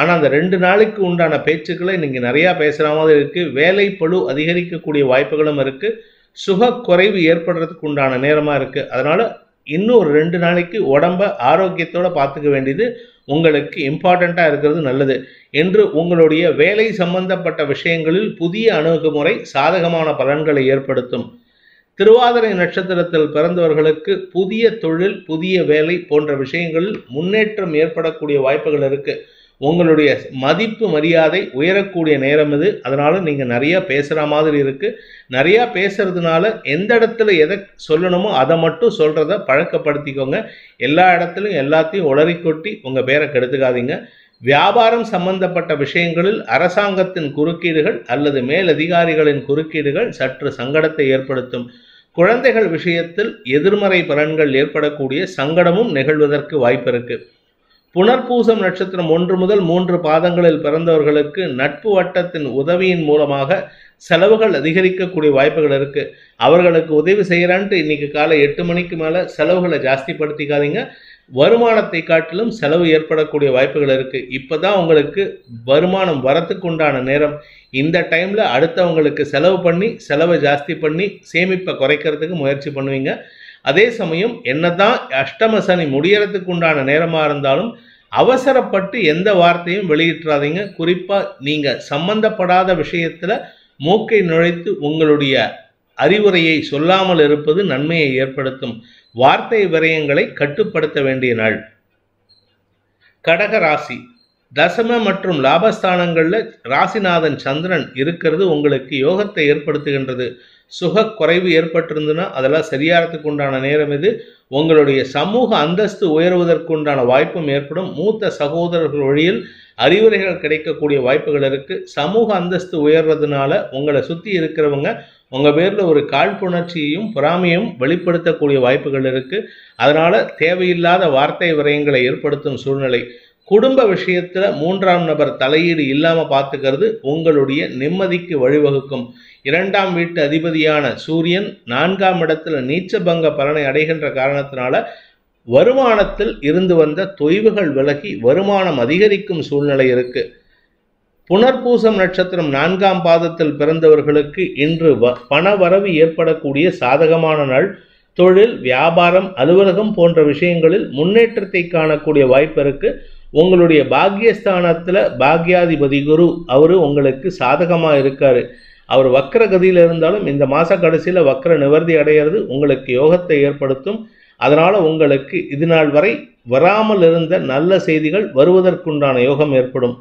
ஆனால் அந்த ரெண்டு நாளைக்கு உண்டான பேச்சுக்களை இன்றைக்கி நிறையா பேசுகிற மாதிரி இருக்குது வேலை பழு அதிகரிக்கக்கூடிய வாய்ப்புகளும் இருக்குது சுக குறைவு ஏற்படுறதுக்கு உண்டான நேரமாக இருக்குது அதனால் இன்னும் ஒரு ரெண்டு நாளைக்கு உடம்ப ஆரோக்கியத்தோடு பார்த்துக்க வேண்டியது உங்களுக்கு இம்பார்ட்டண்ட்டாக இருக்கிறது நல்லது என்று உங்களுடைய வேலை சம்பந்தப்பட்ட விஷயங்களில் புதிய அணுகுமுறை சாதகமான பலன்களை ஏற்படுத்தும் திருவாதிரை நட்சத்திரத்தில் பிறந்தவர்களுக்கு புதிய தொழில் புதிய வேலை போன்ற விஷயங்களில் முன்னேற்றம் ஏற்படக்கூடிய வாய்ப்புகள் இருக்குது உங்களுடைய மதிப்பு மரியாதை உயரக்கூடிய நேரம் இது அதனால் நீங்கள் நிறையா பேசுகிற மாதிரி இருக்குது நிறையா பேசுகிறதுனால எந்த இடத்துல எதை சொல்லணுமோ அதை மட்டும் சொல்கிறத பழக்கப்படுத்திக்கோங்க எல்லா இடத்துலையும் எல்லாத்தையும் உளறி கொட்டி உங்கள் பேரை கெடுத்துக்காதீங்க வியாபாரம் சம்பந்தப்பட்ட விஷயங்களில் அரசாங்கத்தின் குறுக்கீடுகள் அல்லது மேலதிகாரிகளின் குறுக்கீடுகள் சற்று சங்கடத்தை ஏற்படுத்தும் குழந்தைகள் விஷயத்தில் எதிர்மறை பலன்கள் ஏற்படக்கூடிய சங்கடமும் நிகழ்வதற்கு வாய்ப்பு இருக்குது புனர்பூசம் நட்சத்திரம் ஒன்று முதல் மூன்று பாதங்களில் பிறந்தவர்களுக்கு நட்பு வட்டத்தின் உதவியின் மூலமாக செலவுகள் அதிகரிக்கக்கூடிய வாய்ப்புகள் இருக்கு அவர்களுக்கு உதவி செய்யறான்ட்டு இன்னைக்கு காலை எட்டு மணிக்கு மேல செலவுகளை ஜாஸ்திப்படுத்திக்காதீங்க வருமானத்தை காட்டிலும் செலவு ஏற்படக்கூடிய வாய்ப்புகள் இருக்கு இப்பதான் உங்களுக்கு வருமானம் வரத்துக்கு உண்டான நேரம் இந்த டைம்ல அடுத்தவங்களுக்கு செலவு பண்ணி செலவை ஜாஸ்தி பண்ணி சேமிப்பை குறைக்கிறதுக்கு முயற்சி பண்ணுவீங்க அதே சமயம் என்னதான் அஷ்டம சனி முடியறதுக்கு உண்டான நேரமாக இருந்தாலும் அவசரப்பட்டு எந்த வார்த்தையும் வெளியிட்டுறாதீங்க குறிப்பாக நீங்கள் சம்பந்தப்படாத விஷயத்தில் மூக்கை நுழைத்து உங்களுடைய அறிவுரையை சொல்லாமல் இருப்பது நன்மையை ஏற்படுத்தும் வார்த்தை விரயங்களை கட்டுப்படுத்த வேண்டிய நாள் கடக ராசி தசம மற்றும் லாபஸ்தானங்களில் ராசிநாதன் சந்திரன் இருக்கிறது உங்களுக்கு யோகத்தை ஏற்படுத்துகின்றது சுக குறைவு ஏற்பட்டிருந்ததுன்னா அதெல்லாம் சரியாகிறதுக்கு உண்டான நேரம் இது உங்களுடைய சமூக அந்தஸ்து உயர்வதற்கு உண்டான வாய்ப்பும் ஏற்படும் மூத்த சகோதரர்கள் வழியில் அறிவுரைகள் கிடைக்கக்கூடிய வாய்ப்புகள் இருக்குது சமூக அந்தஸ்து உயர்றதுனால உங்களை சுற்றி இருக்கிறவங்க உங்கள் பேரில் ஒரு காழ்ப்புணர்ச்சியையும் பொறாமையும் வெளிப்படுத்தக்கூடிய வாய்ப்புகள் இருக்குது அதனால் தேவையில்லாத வார்த்தை விரயங்களை ஏற்படுத்தும் சூழ்நிலை குடும்ப விஷயத்தில் மூன்றாம் நபர் தலையீடு இல்லாமல் பார்த்துக்கிறது உங்களுடைய நிம்மதிக்கு வழிவகுக்கும் இரண்டாம் வீட்டு அதிபதியான சூரியன் நான்காம் இடத்துல நீச்சபங்க பலனை அடைகின்ற காரணத்தினால வருமானத்தில் இருந்து வந்த தொய்வுகள் விலகி வருமானம் அதிகரிக்கும் சூழ்நிலை இருக்கு புனர்பூசம் நட்சத்திரம் நான்காம் பாதத்தில் பிறந்தவர்களுக்கு இன்று பண வரவு ஏற்படக்கூடிய சாதகமான நாள் தொழில் வியாபாரம் அலுவலகம் போன்ற விஷயங்களில் முன்னேற்றத்தை காணக்கூடிய வாய்ப்பு இருக்குது உங்களுடைய பாக்யஸ்தானத்தில் பாக்யாதிபதி குரு அவர் உங்களுக்கு சாதகமாக இருக்கார் அவர் வக்கர கதியில் இருந்தாலும் இந்த மாத கடைசியில் வக்கர நிவர்த்தி அடையிறது உங்களுக்கு யோகத்தை ஏற்படுத்தும் அதனால் உங்களுக்கு இது நாள் வரை வராமல் இருந்த நல்ல செய்திகள் வருவதற்குண்டான யோகம் ஏற்படும்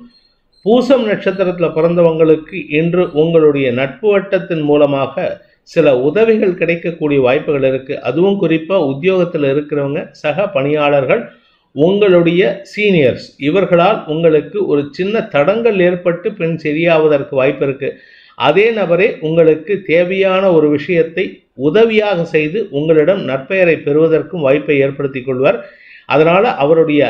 பூசம் நட்சத்திரத்தில் பிறந்தவங்களுக்கு இன்று உங்களுடைய நட்பு வட்டத்தின் மூலமாக சில உதவிகள் கிடைக்கக்கூடிய வாய்ப்புகள் இருக்குது அதுவும் குறிப்பாக உத்தியோகத்தில் இருக்கிறவங்க சக பணியாளர்கள் உங்களுடைய சீனியர்ஸ் இவர்களால் உங்களுக்கு ஒரு சின்ன தடங்கள் ஏற்பட்டு பெண் சரியாவதற்கு வாய்ப்பு இருக்கு அதே நபரே உங்களுக்கு தேவையான ஒரு விஷயத்தை உதவியாக செய்து உங்களிடம் நற்பெயரை பெறுவதற்கும் வாய்ப்பை ஏற்படுத்தி கொள்வார் அதனால் அவருடைய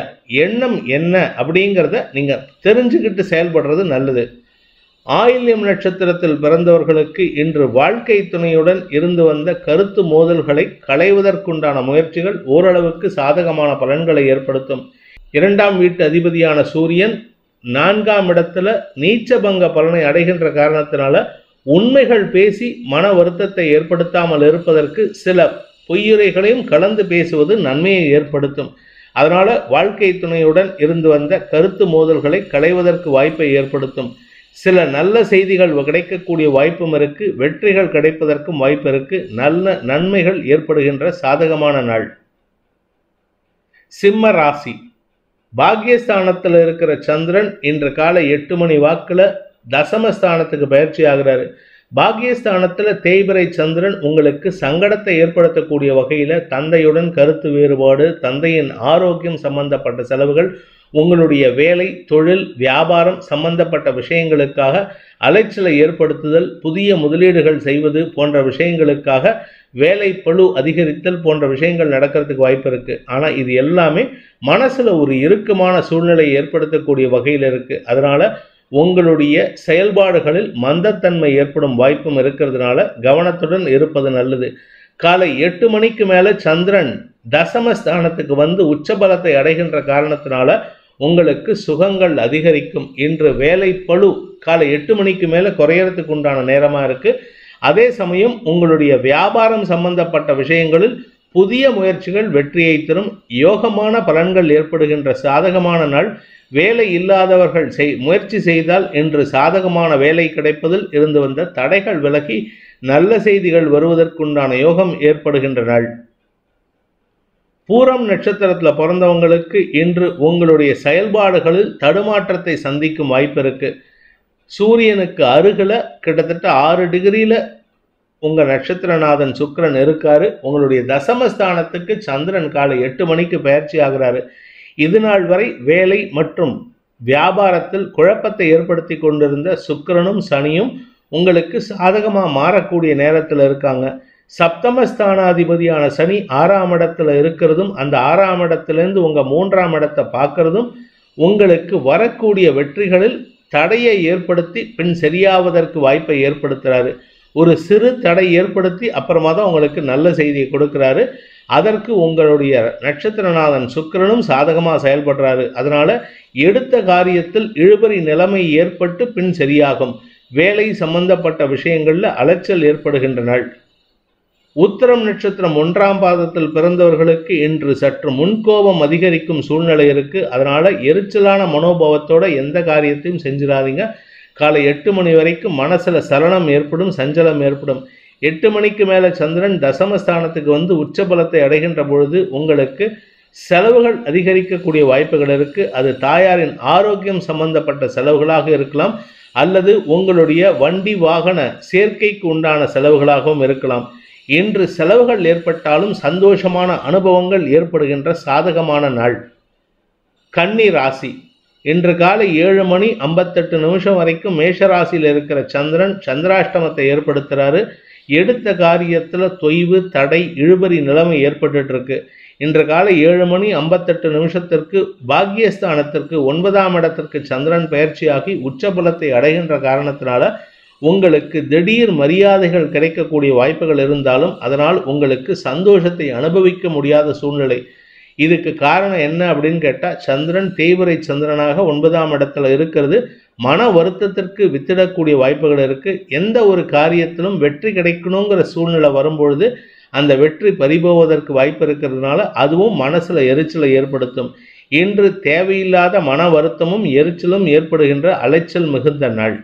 எண்ணம் என்ன அப்படிங்கிறத நீங்கள் தெரிஞ்சுக்கிட்டு செயல்படுறது நல்லது ஆயில்யம் நட்சத்திரத்தில் பிறந்தவர்களுக்கு இன்று வாழ்க்கை துணையுடன் இருந்து வந்த கருத்து மோதல்களை களைவதற்குண்டான முயற்சிகள் ஓரளவுக்கு சாதகமான பலன்களை ஏற்படுத்தும் இரண்டாம் வீட்டு அதிபதியான சூரியன் நான்காம் இடத்துல நீச்சபங்க பலனை அடைகின்ற காரணத்தினால உண்மைகள் பேசி மன வருத்தத்தை ஏற்படுத்தாமல் இருப்பதற்கு சில பொய்யுரைகளையும் கலந்து பேசுவது நன்மையை ஏற்படுத்தும் அதனால வாழ்க்கை துணையுடன் இருந்து வந்த கருத்து மோதல்களை களைவதற்கு வாய்ப்பை ஏற்படுத்தும் சில நல்ல செய்திகள் கிடைக்கக்கூடிய வாய்ப்பும் இருக்குது வெற்றிகள் கிடைப்பதற்கும் வாய்ப்பு இருக்கு நல்ல நன்மைகள் ஏற்படுகின்ற சாதகமான நாள் சிம்ம ராசி பாக்யஸ்தானத்தில் இருக்கிற சந்திரன் இன்று காலை எட்டு மணி வாக்கில் தசமஸ்தானத்துக்கு பயிற்சி ஆகிறாரு பாக்யஸ்தானத்தில் தேய்பிரை சந்திரன் உங்களுக்கு சங்கடத்தை ஏற்படுத்தக்கூடிய வகையில் தந்தையுடன் கருத்து வேறுபாடு தந்தையின் ஆரோக்கியம் சம்பந்தப்பட்ட செலவுகள் உங்களுடைய வேலை தொழில் வியாபாரம் சம்பந்தப்பட்ட விஷயங்களுக்காக அலைச்சலை ஏற்படுத்துதல் புதிய முதலீடுகள் செய்வது போன்ற விஷயங்களுக்காக வேலை பழு அதிகரித்தல் போன்ற விஷயங்கள் நடக்கிறதுக்கு வாய்ப்பு இருக்குது ஆனால் இது எல்லாமே மனசில் ஒரு இறுக்கமான சூழ்நிலையை ஏற்படுத்தக்கூடிய வகையில் இருக்குது அதனால் உங்களுடைய செயல்பாடுகளில் மந்தத்தன்மை ஏற்படும் வாய்ப்பும் இருக்கிறதுனால கவனத்துடன் இருப்பது நல்லது காலை எட்டு மணிக்கு மேலே சந்திரன் தசமஸ்தானத்துக்கு வந்து உச்சபலத்தை அடைகின்ற காரணத்தினால உங்களுக்கு சுகங்கள் அதிகரிக்கும் இன்று வேலை பழு காலை எட்டு மணிக்கு மேலே குறையறதுக்கு உண்டான நேரமாக இருக்குது அதே சமயம் உங்களுடைய வியாபாரம் சம்பந்தப்பட்ட விஷயங்களில் புதிய முயற்சிகள் வெற்றியை தரும் யோகமான பலன்கள் ஏற்படுகின்ற சாதகமான நாள் வேலை இல்லாதவர்கள் செய் முயற்சி செய்தால் இன்று சாதகமான வேலை கிடைப்பதில் இருந்து வந்த தடைகள் விலகி நல்ல செய்திகள் வருவதற்குண்டான யோகம் ஏற்படுகின்ற நாள் பூரம் நட்சத்திரத்தில் பிறந்தவங்களுக்கு இன்று உங்களுடைய செயல்பாடுகளில் தடுமாற்றத்தை சந்திக்கும் வாய்ப்பு இருக்குது சூரியனுக்கு அருகில் கிட்டத்தட்ட ஆறு டிகிரியில் உங்கள் நட்சத்திரநாதன் சுக்கரன் இருக்காரு உங்களுடைய தசமஸ்தானத்துக்கு சந்திரன் காலை எட்டு மணிக்கு பயிற்சி ஆகிறாரு இது நாள் வரை வேலை மற்றும் வியாபாரத்தில் குழப்பத்தை ஏற்படுத்தி கொண்டிருந்த சுக்கரனும் சனியும் உங்களுக்கு சாதகமாக மாறக்கூடிய நேரத்தில் இருக்காங்க சப்தமஸ்தானாதிபதியான சனி ஆறாம் இடத்துல இருக்கிறதும் அந்த ஆறாம் இடத்துலேருந்து உங்கள் மூன்றாம் இடத்தை பார்க்கறதும் உங்களுக்கு வரக்கூடிய வெற்றிகளில் தடையை ஏற்படுத்தி பின் சரியாவதற்கு வாய்ப்பை ஏற்படுத்துகிறாரு ஒரு சிறு தடை ஏற்படுத்தி அப்புறமா தான் உங்களுக்கு நல்ல செய்தியை கொடுக்குறாரு அதற்கு உங்களுடைய நட்சத்திரநாதன் சுக்கரனும் சாதகமாக செயல்படுறாரு அதனால் எடுத்த காரியத்தில் இழுபறி நிலைமை ஏற்பட்டு பின் சரியாகும் வேலை சம்பந்தப்பட்ட விஷயங்களில் அலைச்சல் ஏற்படுகின்ற நாள் உத்தரம் நட்சத்திரம் ஒன்றாம் பாதத்தில் பிறந்தவர்களுக்கு இன்று சற்று முன்கோபம் அதிகரிக்கும் சூழ்நிலை இருக்குது அதனால் எரிச்சலான மனோபாவத்தோட எந்த காரியத்தையும் செஞ்சிடாதீங்க காலை எட்டு மணி வரைக்கும் மனசில் சலனம் ஏற்படும் சஞ்சலம் ஏற்படும் எட்டு மணிக்கு மேலே சந்திரன் தசமஸ்தானத்துக்கு வந்து உச்சபலத்தை அடைகின்ற பொழுது உங்களுக்கு செலவுகள் அதிகரிக்கக்கூடிய வாய்ப்புகள் இருக்குது அது தாயாரின் ஆரோக்கியம் சம்பந்தப்பட்ட செலவுகளாக இருக்கலாம் அல்லது உங்களுடைய வண்டி வாகன சேர்க்கைக்கு உண்டான செலவுகளாகவும் இருக்கலாம் இன்று செலவுகள் ஏற்பட்டாலும் சந்தோஷமான அனுபவங்கள் ஏற்படுகின்ற சாதகமான நாள் கன்னி ராசி இன்று காலை ஏழு மணி ஐம்பத்தெட்டு நிமிஷம் வரைக்கும் மேஷராசியில் இருக்கிற சந்திரன் சந்திராஷ்டமத்தை ஏற்படுத்துகிறாரு எடுத்த காரியத்தில் தொய்வு தடை இழுபறி நிலைமை ஏற்பட்டு இருக்கு இன்று காலை ஏழு மணி ஐம்பத்தெட்டு நிமிஷத்திற்கு பாக்யஸ்தானத்திற்கு ஒன்பதாம் இடத்திற்கு சந்திரன் பயிற்சியாகி உச்சபலத்தை அடைகின்ற காரணத்தினால உங்களுக்கு திடீர் மரியாதைகள் கிடைக்கக்கூடிய வாய்ப்புகள் இருந்தாலும் அதனால் உங்களுக்கு சந்தோஷத்தை அனுபவிக்க முடியாத சூழ்நிலை இதுக்கு காரணம் என்ன அப்படின்னு கேட்டால் சந்திரன் தேய்வரை சந்திரனாக ஒன்பதாம் இடத்துல இருக்கிறது மன வருத்தத்திற்கு வித்திடக்கூடிய வாய்ப்புகள் இருக்குது எந்த ஒரு காரியத்திலும் வெற்றி கிடைக்கணுங்கிற சூழ்நிலை வரும்பொழுது அந்த வெற்றி பறிபோவதற்கு வாய்ப்பு இருக்கிறதுனால அதுவும் மனசில் எரிச்சலை ஏற்படுத்தும் இன்று தேவையில்லாத மன வருத்தமும் எரிச்சலும் ஏற்படுகின்ற அலைச்சல் மிகுந்த நாள்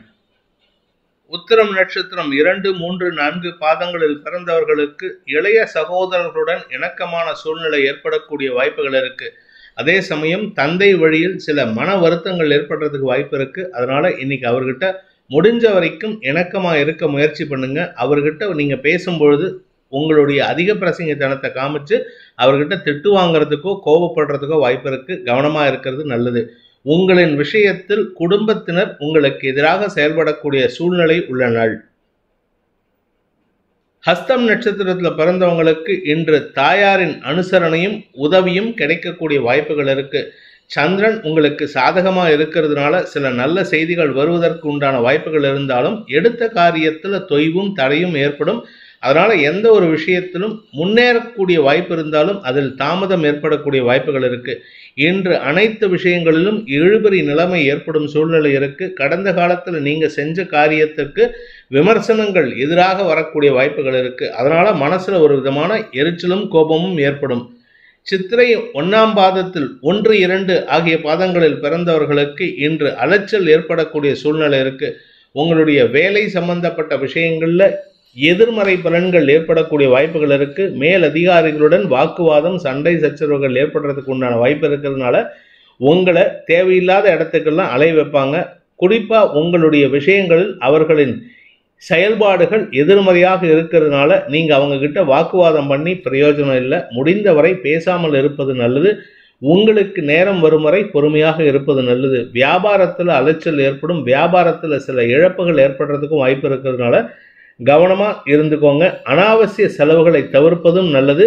உத்திரம் நட்சத்திரம் இரண்டு மூன்று நான்கு பாதங்களில் பிறந்தவர்களுக்கு இளைய சகோதரர்களுடன் இணக்கமான சூழ்நிலை ஏற்படக்கூடிய வாய்ப்புகள் இருக்கு அதே சமயம் தந்தை வழியில் சில மன வருத்தங்கள் ஏற்படுறதுக்கு வாய்ப்பு இருக்கு அதனால இன்னைக்கு அவர்கிட்ட முடிஞ்ச வரைக்கும் இணக்கமாக இருக்க முயற்சி பண்ணுங்க அவர்கிட்ட நீங்க பேசும்பொழுது உங்களுடைய அதிக பிரசங்கத்தனத்தை காமிச்சு அவர்கிட்ட திட்டு வாங்குறதுக்கோ கோபப்படுறதுக்கோ வாய்ப்பு இருக்கு கவனமா இருக்கிறது நல்லது உங்களின் விஷயத்தில் குடும்பத்தினர் உங்களுக்கு எதிராக செயல்படக்கூடிய சூழ்நிலை உள்ள நாள் ஹஸ்தம் நட்சத்திரத்தில் பிறந்தவங்களுக்கு இன்று தாயாரின் அனுசரணையும் உதவியும் கிடைக்கக்கூடிய வாய்ப்புகள் இருக்கு சந்திரன் உங்களுக்கு சாதகமாக இருக்கிறதுனால சில நல்ல செய்திகள் வருவதற்கு உண்டான வாய்ப்புகள் இருந்தாலும் எடுத்த காரியத்தில் தொய்வும் தடையும் ஏற்படும் அதனால் எந்த ஒரு விஷயத்திலும் முன்னேறக்கூடிய வாய்ப்பு இருந்தாலும் அதில் தாமதம் ஏற்படக்கூடிய வாய்ப்புகள் இருக்குது இன்று அனைத்து விஷயங்களிலும் இழுபறி நிலைமை ஏற்படும் சூழ்நிலை இருக்குது கடந்த காலத்தில் நீங்கள் செஞ்ச காரியத்திற்கு விமர்சனங்கள் எதிராக வரக்கூடிய வாய்ப்புகள் இருக்குது அதனால் மனசில் ஒரு விதமான எரிச்சலும் கோபமும் ஏற்படும் சித்திரை ஒன்றாம் பாதத்தில் ஒன்று இரண்டு ஆகிய பாதங்களில் பிறந்தவர்களுக்கு இன்று அலைச்சல் ஏற்படக்கூடிய சூழ்நிலை இருக்குது உங்களுடைய வேலை சம்பந்தப்பட்ட விஷயங்களில் எதிர்மறை பலன்கள் ஏற்படக்கூடிய வாய்ப்புகள் இருக்கு மேல் அதிகாரிகளுடன் வாக்குவாதம் சண்டை சச்சரவுகள் ஏற்படுறதுக்கு உண்டான வாய்ப்பு இருக்கிறதுனால உங்களை தேவையில்லாத இடத்துக்கெல்லாம் அலைய வைப்பாங்க குறிப்பாக உங்களுடைய விஷயங்களில் அவர்களின் செயல்பாடுகள் எதிர்மறையாக இருக்கிறதுனால நீங்கள் கிட்ட வாக்குவாதம் பண்ணி பிரயோஜனம் இல்லை முடிந்தவரை பேசாமல் இருப்பது நல்லது உங்களுக்கு நேரம் வரும் வரை பொறுமையாக இருப்பது நல்லது வியாபாரத்தில் அலைச்சல் ஏற்படும் வியாபாரத்தில் சில இழப்புகள் ஏற்படுறதுக்கும் வாய்ப்பு இருக்கிறதுனால கவனமாக இருந்துக்கோங்க அனாவசிய செலவுகளை தவிர்ப்பதும் நல்லது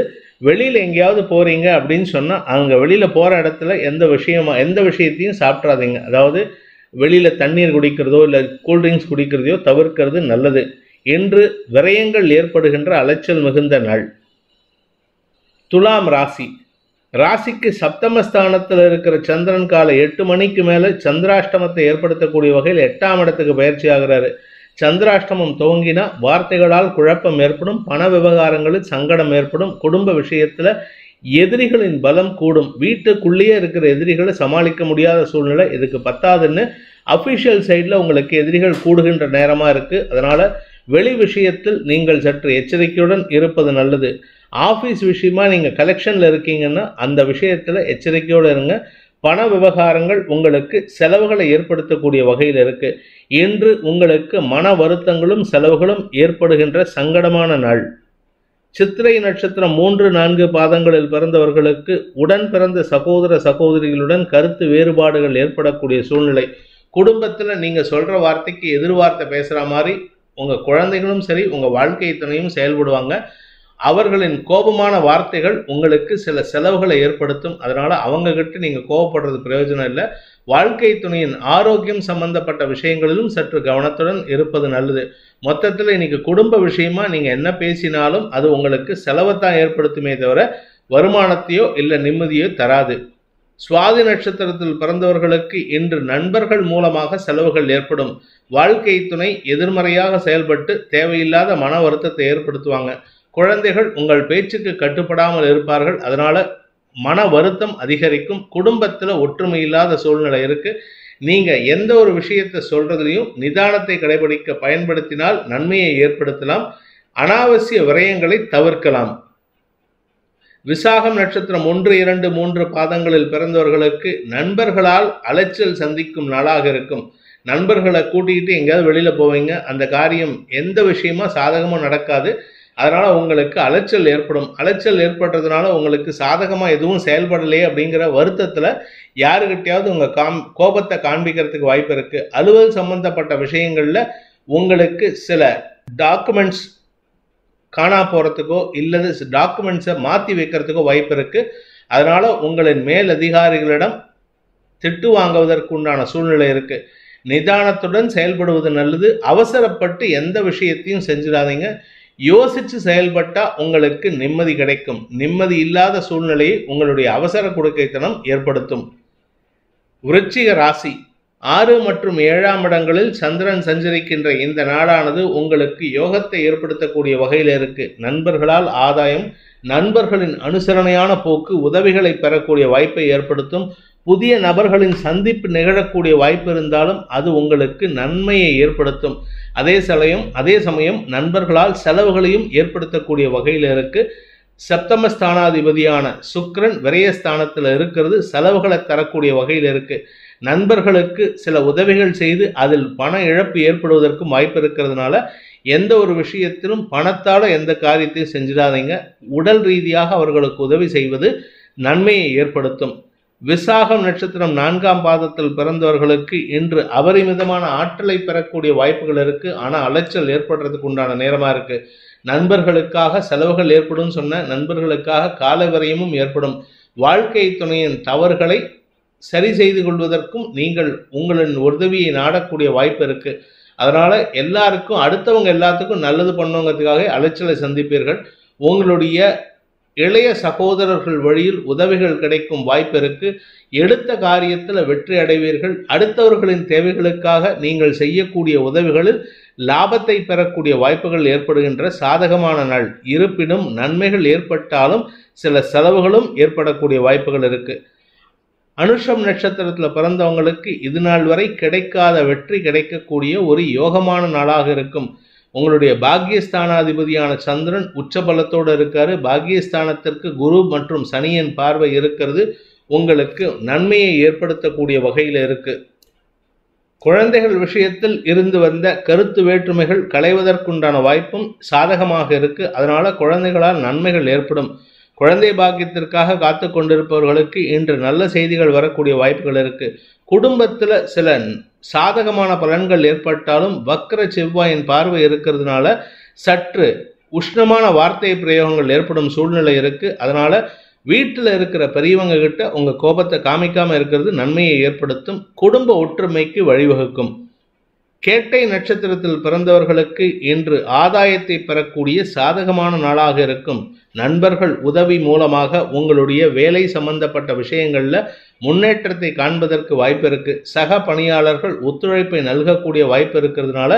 வெளியில் எங்கேயாவது போகிறீங்க அப்படின்னு சொன்னால் அங்கே வெளியில் போகிற இடத்துல எந்த விஷயமா எந்த விஷயத்தையும் சாப்பிட்றாதீங்க அதாவது வெளியில் தண்ணீர் குடிக்கிறதோ இல்லை கூல்ட்ரிங்க்ஸ் குடிக்கிறதையோ தவிர்க்கிறது நல்லது என்று விரயங்கள் ஏற்படுகின்ற அலைச்சல் மிகுந்த நாள் துலாம் ராசி ராசிக்கு சப்தமஸ்தானத்தில் இருக்கிற சந்திரன் காலை எட்டு மணிக்கு மேலே சந்திராஷ்டமத்தை ஏற்படுத்தக்கூடிய வகையில் எட்டாம் இடத்துக்கு பயிற்சி ஆகிறாரு சந்திராஷ்டமம் துவங்கினா வார்த்தைகளால் குழப்பம் ஏற்படும் பண விவகாரங்களில் சங்கடம் ஏற்படும் குடும்ப விஷயத்தில் எதிரிகளின் பலம் கூடும் வீட்டுக்குள்ளேயே இருக்கிற எதிரிகளை சமாளிக்க முடியாத சூழ்நிலை இதுக்கு பத்தாதுன்னு அஃபிஷியல் சைடில் உங்களுக்கு எதிரிகள் கூடுகின்ற நேரமாக இருக்குது அதனால் வெளி விஷயத்தில் நீங்கள் சற்று எச்சரிக்கையுடன் இருப்பது நல்லது ஆஃபீஸ் விஷயமா நீங்கள் கலெக்ஷனில் இருக்கீங்கன்னா அந்த விஷயத்தில் எச்சரிக்கையோடு இருங்க பண விவகாரங்கள் உங்களுக்கு செலவுகளை ஏற்படுத்தக்கூடிய வகையில் இருக்கு இன்று உங்களுக்கு மன வருத்தங்களும் செலவுகளும் ஏற்படுகின்ற சங்கடமான நாள் சித்திரை நட்சத்திரம் மூன்று நான்கு பாதங்களில் பிறந்தவர்களுக்கு உடன் பிறந்த சகோதர சகோதரிகளுடன் கருத்து வேறுபாடுகள் ஏற்படக்கூடிய சூழ்நிலை குடும்பத்தில் நீங்கள் சொல்கிற வார்த்தைக்கு எதிர்பார்த்த பேசுகிற மாதிரி உங்கள் குழந்தைகளும் சரி உங்கள் வாழ்க்கை துணையும் செயல்படுவாங்க அவர்களின் கோபமான வார்த்தைகள் உங்களுக்கு சில செலவுகளை ஏற்படுத்தும் அதனால அவங்க கிட்ட நீங்க கோபப்படுறது பிரயோஜனம் இல்லை வாழ்க்கை துணையின் ஆரோக்கியம் சம்பந்தப்பட்ட விஷயங்களிலும் சற்று கவனத்துடன் இருப்பது நல்லது மொத்தத்தில் இன்னைக்கு குடும்ப விஷயமா நீங்க என்ன பேசினாலும் அது உங்களுக்கு செலவை தான் ஏற்படுத்துமே தவிர வருமானத்தையோ இல்லை நிம்மதியோ தராது சுவாதி நட்சத்திரத்தில் பிறந்தவர்களுக்கு இன்று நண்பர்கள் மூலமாக செலவுகள் ஏற்படும் வாழ்க்கை துணை எதிர்மறையாக செயல்பட்டு தேவையில்லாத மன வருத்தத்தை ஏற்படுத்துவாங்க குழந்தைகள் உங்கள் பேச்சுக்கு கட்டுப்படாமல் இருப்பார்கள் அதனால மன வருத்தம் அதிகரிக்கும் குடும்பத்தில் ஒற்றுமை இல்லாத சூழ்நிலை இருக்கு நீங்க எந்த ஒரு விஷயத்தை சொல்றதுலையும் நிதானத்தை கடைபிடிக்க பயன்படுத்தினால் நன்மையை ஏற்படுத்தலாம் அனாவசிய விரயங்களை தவிர்க்கலாம் விசாகம் நட்சத்திரம் ஒன்று இரண்டு மூன்று பாதங்களில் பிறந்தவர்களுக்கு நண்பர்களால் அலைச்சல் சந்திக்கும் நாளாக இருக்கும் நண்பர்களை கூட்டிகிட்டு எங்கேயாவது வெளியில் போவீங்க அந்த காரியம் எந்த விஷயமா சாதகமும் நடக்காது அதனால உங்களுக்கு அலைச்சல் ஏற்படும் அலைச்சல் ஏற்படுறதுனால உங்களுக்கு சாதகமாக எதுவும் செயல்படலையே அப்படிங்கிற வருத்தத்தில் யாருக்கிட்டையாவது உங்கள் காம் கோபத்தை காண்பிக்கிறதுக்கு வாய்ப்பு இருக்குது அலுவல் சம்பந்தப்பட்ட விஷயங்களில் உங்களுக்கு சில டாக்குமெண்ட்ஸ் காணா போகிறதுக்கோ இல்லது டாக்குமெண்ட்ஸை மாற்றி வைக்கிறதுக்கோ வாய்ப்பு இருக்குது அதனால் உங்களின் மேல் அதிகாரிகளிடம் திட்டு வாங்குவதற்கு உண்டான சூழ்நிலை இருக்குது நிதானத்துடன் செயல்படுவது நல்லது அவசரப்பட்டு எந்த விஷயத்தையும் செஞ்சிடாதீங்க யோசிச்சு செயல்பட்டா உங்களுக்கு நிம்மதி கிடைக்கும் நிம்மதி இல்லாத சூழ்நிலையை உங்களுடைய அவசர கொடுக்கைத்தனம் ஏற்படுத்தும் விருச்சிக ராசி ஆறு மற்றும் ஏழாம் இடங்களில் சந்திரன் சஞ்சரிக்கின்ற இந்த நாடானது உங்களுக்கு யோகத்தை ஏற்படுத்தக்கூடிய வகையில் இருக்கு நண்பர்களால் ஆதாயம் நண்பர்களின் அனுசரணையான போக்கு உதவிகளை பெறக்கூடிய வாய்ப்பை ஏற்படுத்தும் புதிய நபர்களின் சந்திப்பு நிகழக்கூடிய வாய்ப்பு இருந்தாலும் அது உங்களுக்கு நன்மையை ஏற்படுத்தும் அதே சமயம் அதே சமயம் நண்பர்களால் செலவுகளையும் ஏற்படுத்தக்கூடிய வகையில் இருக்குது சப்தமஸ்தானாதிபதியான சுக்ரன் விரயஸ்தானத்தில் இருக்கிறது செலவுகளை தரக்கூடிய வகையில் இருக்கு நண்பர்களுக்கு சில உதவிகள் செய்து அதில் பண இழப்பு ஏற்படுவதற்கும் வாய்ப்பு இருக்கிறதுனால எந்த ஒரு விஷயத்திலும் பணத்தால் எந்த காரியத்தையும் செஞ்சிடாதீங்க உடல் ரீதியாக அவர்களுக்கு உதவி செய்வது நன்மையை ஏற்படுத்தும் விசாகம் நட்சத்திரம் நான்காம் பாதத்தில் பிறந்தவர்களுக்கு இன்று அபரிமிதமான ஆற்றலை பெறக்கூடிய வாய்ப்புகள் இருக்கு ஆனால் அலைச்சல் ஏற்படுறதுக்கு உண்டான நேரமா இருக்கு நண்பர்களுக்காக செலவுகள் ஏற்படும் சொன்ன நண்பர்களுக்காக கால ஏற்படும் வாழ்க்கை துணையின் தவறுகளை சரி செய்து கொள்வதற்கும் நீங்கள் உங்களின் உதவியை நாடக்கூடிய வாய்ப்பு இருக்கு அதனால எல்லாருக்கும் அடுத்தவங்க எல்லாத்துக்கும் நல்லது பண்ணுங்கிறதுக்காக அலைச்சலை சந்திப்பீர்கள் உங்களுடைய இளைய சகோதரர்கள் வழியில் உதவிகள் கிடைக்கும் வாய்ப்பிற்கு எடுத்த காரியத்தில் வெற்றி அடைவீர்கள் அடுத்தவர்களின் தேவைகளுக்காக நீங்கள் செய்யக்கூடிய உதவிகளில் லாபத்தை பெறக்கூடிய வாய்ப்புகள் ஏற்படுகின்ற சாதகமான நாள் இருப்பினும் நன்மைகள் ஏற்பட்டாலும் சில செலவுகளும் ஏற்படக்கூடிய வாய்ப்புகள் இருக்குது அனுஷம் நட்சத்திரத்தில் பிறந்தவங்களுக்கு இது நாள் வரை கிடைக்காத வெற்றி கிடைக்கக்கூடிய ஒரு யோகமான நாளாக இருக்கும் உங்களுடைய பாக்யஸ்தானாதிபதியான சந்திரன் உச்சபலத்தோடு இருக்கார் இருக்காரு பாக்யஸ்தானத்திற்கு குரு மற்றும் சனியின் பார்வை இருக்கிறது உங்களுக்கு நன்மையை ஏற்படுத்தக்கூடிய வகையில் இருக்கு குழந்தைகள் விஷயத்தில் இருந்து வந்த கருத்து வேற்றுமைகள் களைவதற்குண்டான வாய்ப்பும் சாதகமாக இருக்கு அதனால குழந்தைகளால் நன்மைகள் ஏற்படும் குழந்தை பாக்கியத்திற்காக காத்து கொண்டிருப்பவர்களுக்கு இன்று நல்ல செய்திகள் வரக்கூடிய வாய்ப்புகள் இருக்கு குடும்பத்தில் சில சாதகமான பலன்கள் ஏற்பட்டாலும் வக்கர செவ்வாயின் பார்வை இருக்கிறதுனால சற்று உஷ்ணமான வார்த்தை பிரயோகங்கள் ஏற்படும் சூழ்நிலை இருக்கு அதனால வீட்டில் இருக்கிற பெரியவங்க கிட்ட உங்க கோபத்தை காமிக்காம இருக்கிறது நன்மையை ஏற்படுத்தும் குடும்ப ஒற்றுமைக்கு வழிவகுக்கும் கேட்டை நட்சத்திரத்தில் பிறந்தவர்களுக்கு இன்று ஆதாயத்தை பெறக்கூடிய சாதகமான நாளாக இருக்கும் நண்பர்கள் உதவி மூலமாக உங்களுடைய வேலை சம்பந்தப்பட்ட விஷயங்களில் முன்னேற்றத்தை காண்பதற்கு வாய்ப்பு இருக்கு சக பணியாளர்கள் ஒத்துழைப்பை நல்கக்கூடிய வாய்ப்பு இருக்கிறதுனால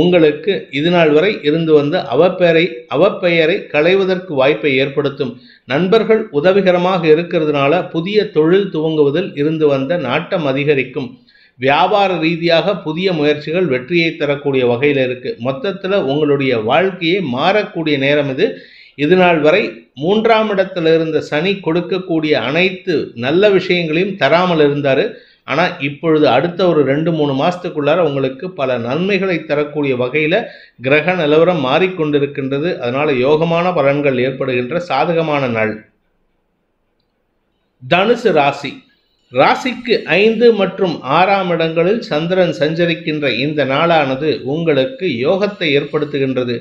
உங்களுக்கு இது நாள் வரை இருந்து வந்த அவப்பெயரை அவப்பெயரை களைவதற்கு வாய்ப்பை ஏற்படுத்தும் நண்பர்கள் உதவிகரமாக இருக்கிறதுனால புதிய தொழில் துவங்குவதில் இருந்து வந்த நாட்டம் அதிகரிக்கும் வியாபார ரீதியாக புதிய முயற்சிகள் வெற்றியை தரக்கூடிய வகையில் இருக்குது மொத்தத்தில் உங்களுடைய வாழ்க்கையை மாறக்கூடிய நேரம் இது இது நாள் வரை மூன்றாம் இடத்துல இருந்த சனி கொடுக்கக்கூடிய அனைத்து நல்ல விஷயங்களையும் தராமல் இருந்தார் ஆனால் இப்பொழுது அடுத்த ஒரு ரெண்டு மூணு மாதத்துக்குள்ளார உங்களுக்கு பல நன்மைகளை தரக்கூடிய வகையில் கிரக நிலவரம் மாறிக்கொண்டிருக்கின்றது அதனால் யோகமான பலன்கள் ஏற்படுகின்ற சாதகமான நாள் தனுசு ராசி ராசிக்கு ஐந்து மற்றும் ஆறாம் இடங்களில் சந்திரன் சஞ்சரிக்கின்ற இந்த நாளானது உங்களுக்கு யோகத்தை ஏற்படுத்துகின்றது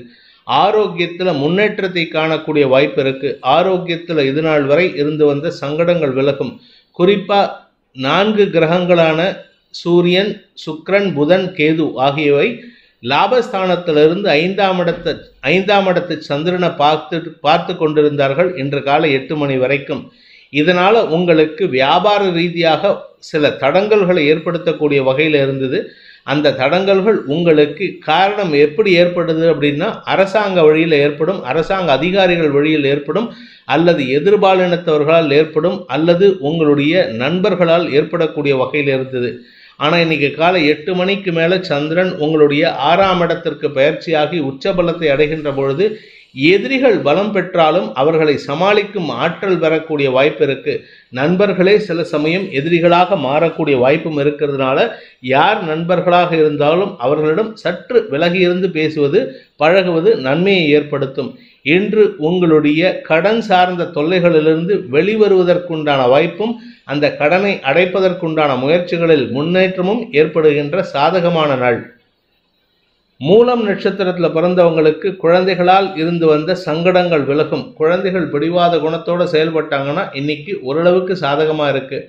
ஆரோக்கியத்தில் முன்னேற்றத்தை காணக்கூடிய வாய்ப்பு இருக்கு ஆரோக்கியத்தில் இது நாள் வரை இருந்து வந்த சங்கடங்கள் விலகும் குறிப்பாக நான்கு கிரகங்களான சூரியன் சுக்ரன் புதன் கேது ஆகியவை லாபஸ்தானத்திலிருந்து ஐந்தாம் இடத்தை ஐந்தாம் இடத்து சந்திரனை பார்த்து பார்த்து கொண்டிருந்தார்கள் இன்று காலை எட்டு மணி வரைக்கும் இதனால் உங்களுக்கு வியாபார ரீதியாக சில தடங்கல்களை ஏற்படுத்தக்கூடிய வகையில் இருந்தது அந்த தடங்கல்கள் உங்களுக்கு காரணம் எப்படி ஏற்படுது அப்படின்னா அரசாங்க வழியில் ஏற்படும் அரசாங்க அதிகாரிகள் வழியில் ஏற்படும் அல்லது எதிர்பாலினத்தவர்களால் ஏற்படும் அல்லது உங்களுடைய நண்பர்களால் ஏற்படக்கூடிய வகையில் இருந்தது ஆனால் இன்னைக்கு காலை எட்டு மணிக்கு மேலே சந்திரன் உங்களுடைய ஆறாம் இடத்திற்கு பயிற்சியாகி உச்சபலத்தை அடைகின்ற பொழுது எதிரிகள் பலம் பெற்றாலும் அவர்களை சமாளிக்கும் ஆற்றல் பெறக்கூடிய வாய்ப்பு இருக்கு நண்பர்களே சில சமயம் எதிரிகளாக மாறக்கூடிய வாய்ப்பும் இருக்கிறதுனால யார் நண்பர்களாக இருந்தாலும் அவர்களிடம் சற்று விலகியிருந்து பேசுவது பழகுவது நன்மையை ஏற்படுத்தும் இன்று உங்களுடைய கடன் சார்ந்த தொல்லைகளிலிருந்து வெளிவருவதற்குண்டான வாய்ப்பும் அந்த கடனை அடைப்பதற்குண்டான முயற்சிகளில் முன்னேற்றமும் ஏற்படுகின்ற சாதகமான நாள் மூலம் நட்சத்திரத்தில் பிறந்தவங்களுக்கு குழந்தைகளால் இருந்து வந்த சங்கடங்கள் விலகும் குழந்தைகள் பிடிவாத குணத்தோடு செயல்பட்டாங்கன்னா இன்னைக்கு ஓரளவுக்கு சாதகமாக இருக்குது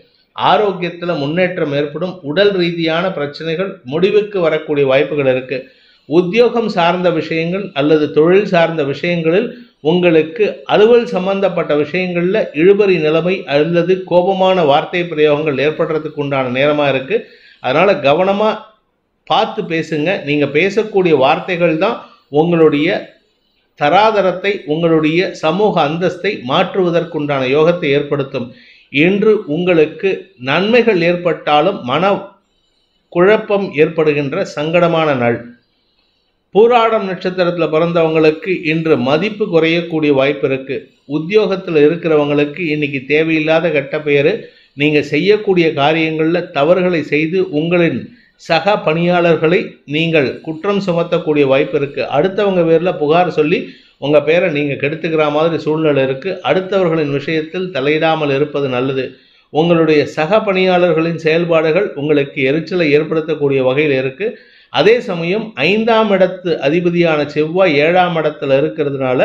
ஆரோக்கியத்தில் முன்னேற்றம் ஏற்படும் உடல் ரீதியான பிரச்சனைகள் முடிவுக்கு வரக்கூடிய வாய்ப்புகள் இருக்குது உத்தியோகம் சார்ந்த விஷயங்கள் அல்லது தொழில் சார்ந்த விஷயங்களில் உங்களுக்கு அலுவல் சம்பந்தப்பட்ட விஷயங்களில் இழுபறி நிலைமை அல்லது கோபமான வார்த்தை பிரயோகங்கள் ஏற்படுறதுக்கு உண்டான நேரமாக இருக்குது அதனால் கவனமாக பார்த்து பேசுங்க நீங்கள் பேசக்கூடிய வார்த்தைகள் தான் உங்களுடைய தராதரத்தை உங்களுடைய சமூக அந்தஸ்தை மாற்றுவதற்குண்டான யோகத்தை ஏற்படுத்தும் இன்று உங்களுக்கு நன்மைகள் ஏற்பட்டாலும் மன குழப்பம் ஏற்படுகின்ற சங்கடமான நாள் பூராடம் நட்சத்திரத்தில் பிறந்தவங்களுக்கு இன்று மதிப்பு குறையக்கூடிய வாய்ப்பு இருக்குது உத்தியோகத்தில் இருக்கிறவங்களுக்கு இன்னைக்கு தேவையில்லாத கெட்ட பெயர் நீங்கள் செய்யக்கூடிய காரியங்களில் தவறுகளை செய்து உங்களின் சக பணியாளர்களை நீங்கள் குற்றம் சுமத்தக்கூடிய வாய்ப்பு இருக்குது அடுத்தவங்க பேரில் புகார் சொல்லி உங்கள் பேரை நீங்கள் கெடுத்துக்கிற மாதிரி சூழ்நிலை இருக்குது அடுத்தவர்களின் விஷயத்தில் தலையிடாமல் இருப்பது நல்லது உங்களுடைய சக பணியாளர்களின் செயல்பாடுகள் உங்களுக்கு எரிச்சலை ஏற்படுத்தக்கூடிய வகையில் இருக்குது அதே சமயம் ஐந்தாம் இடத்து அதிபதியான செவ்வாய் ஏழாம் இடத்துல இருக்கிறதுனால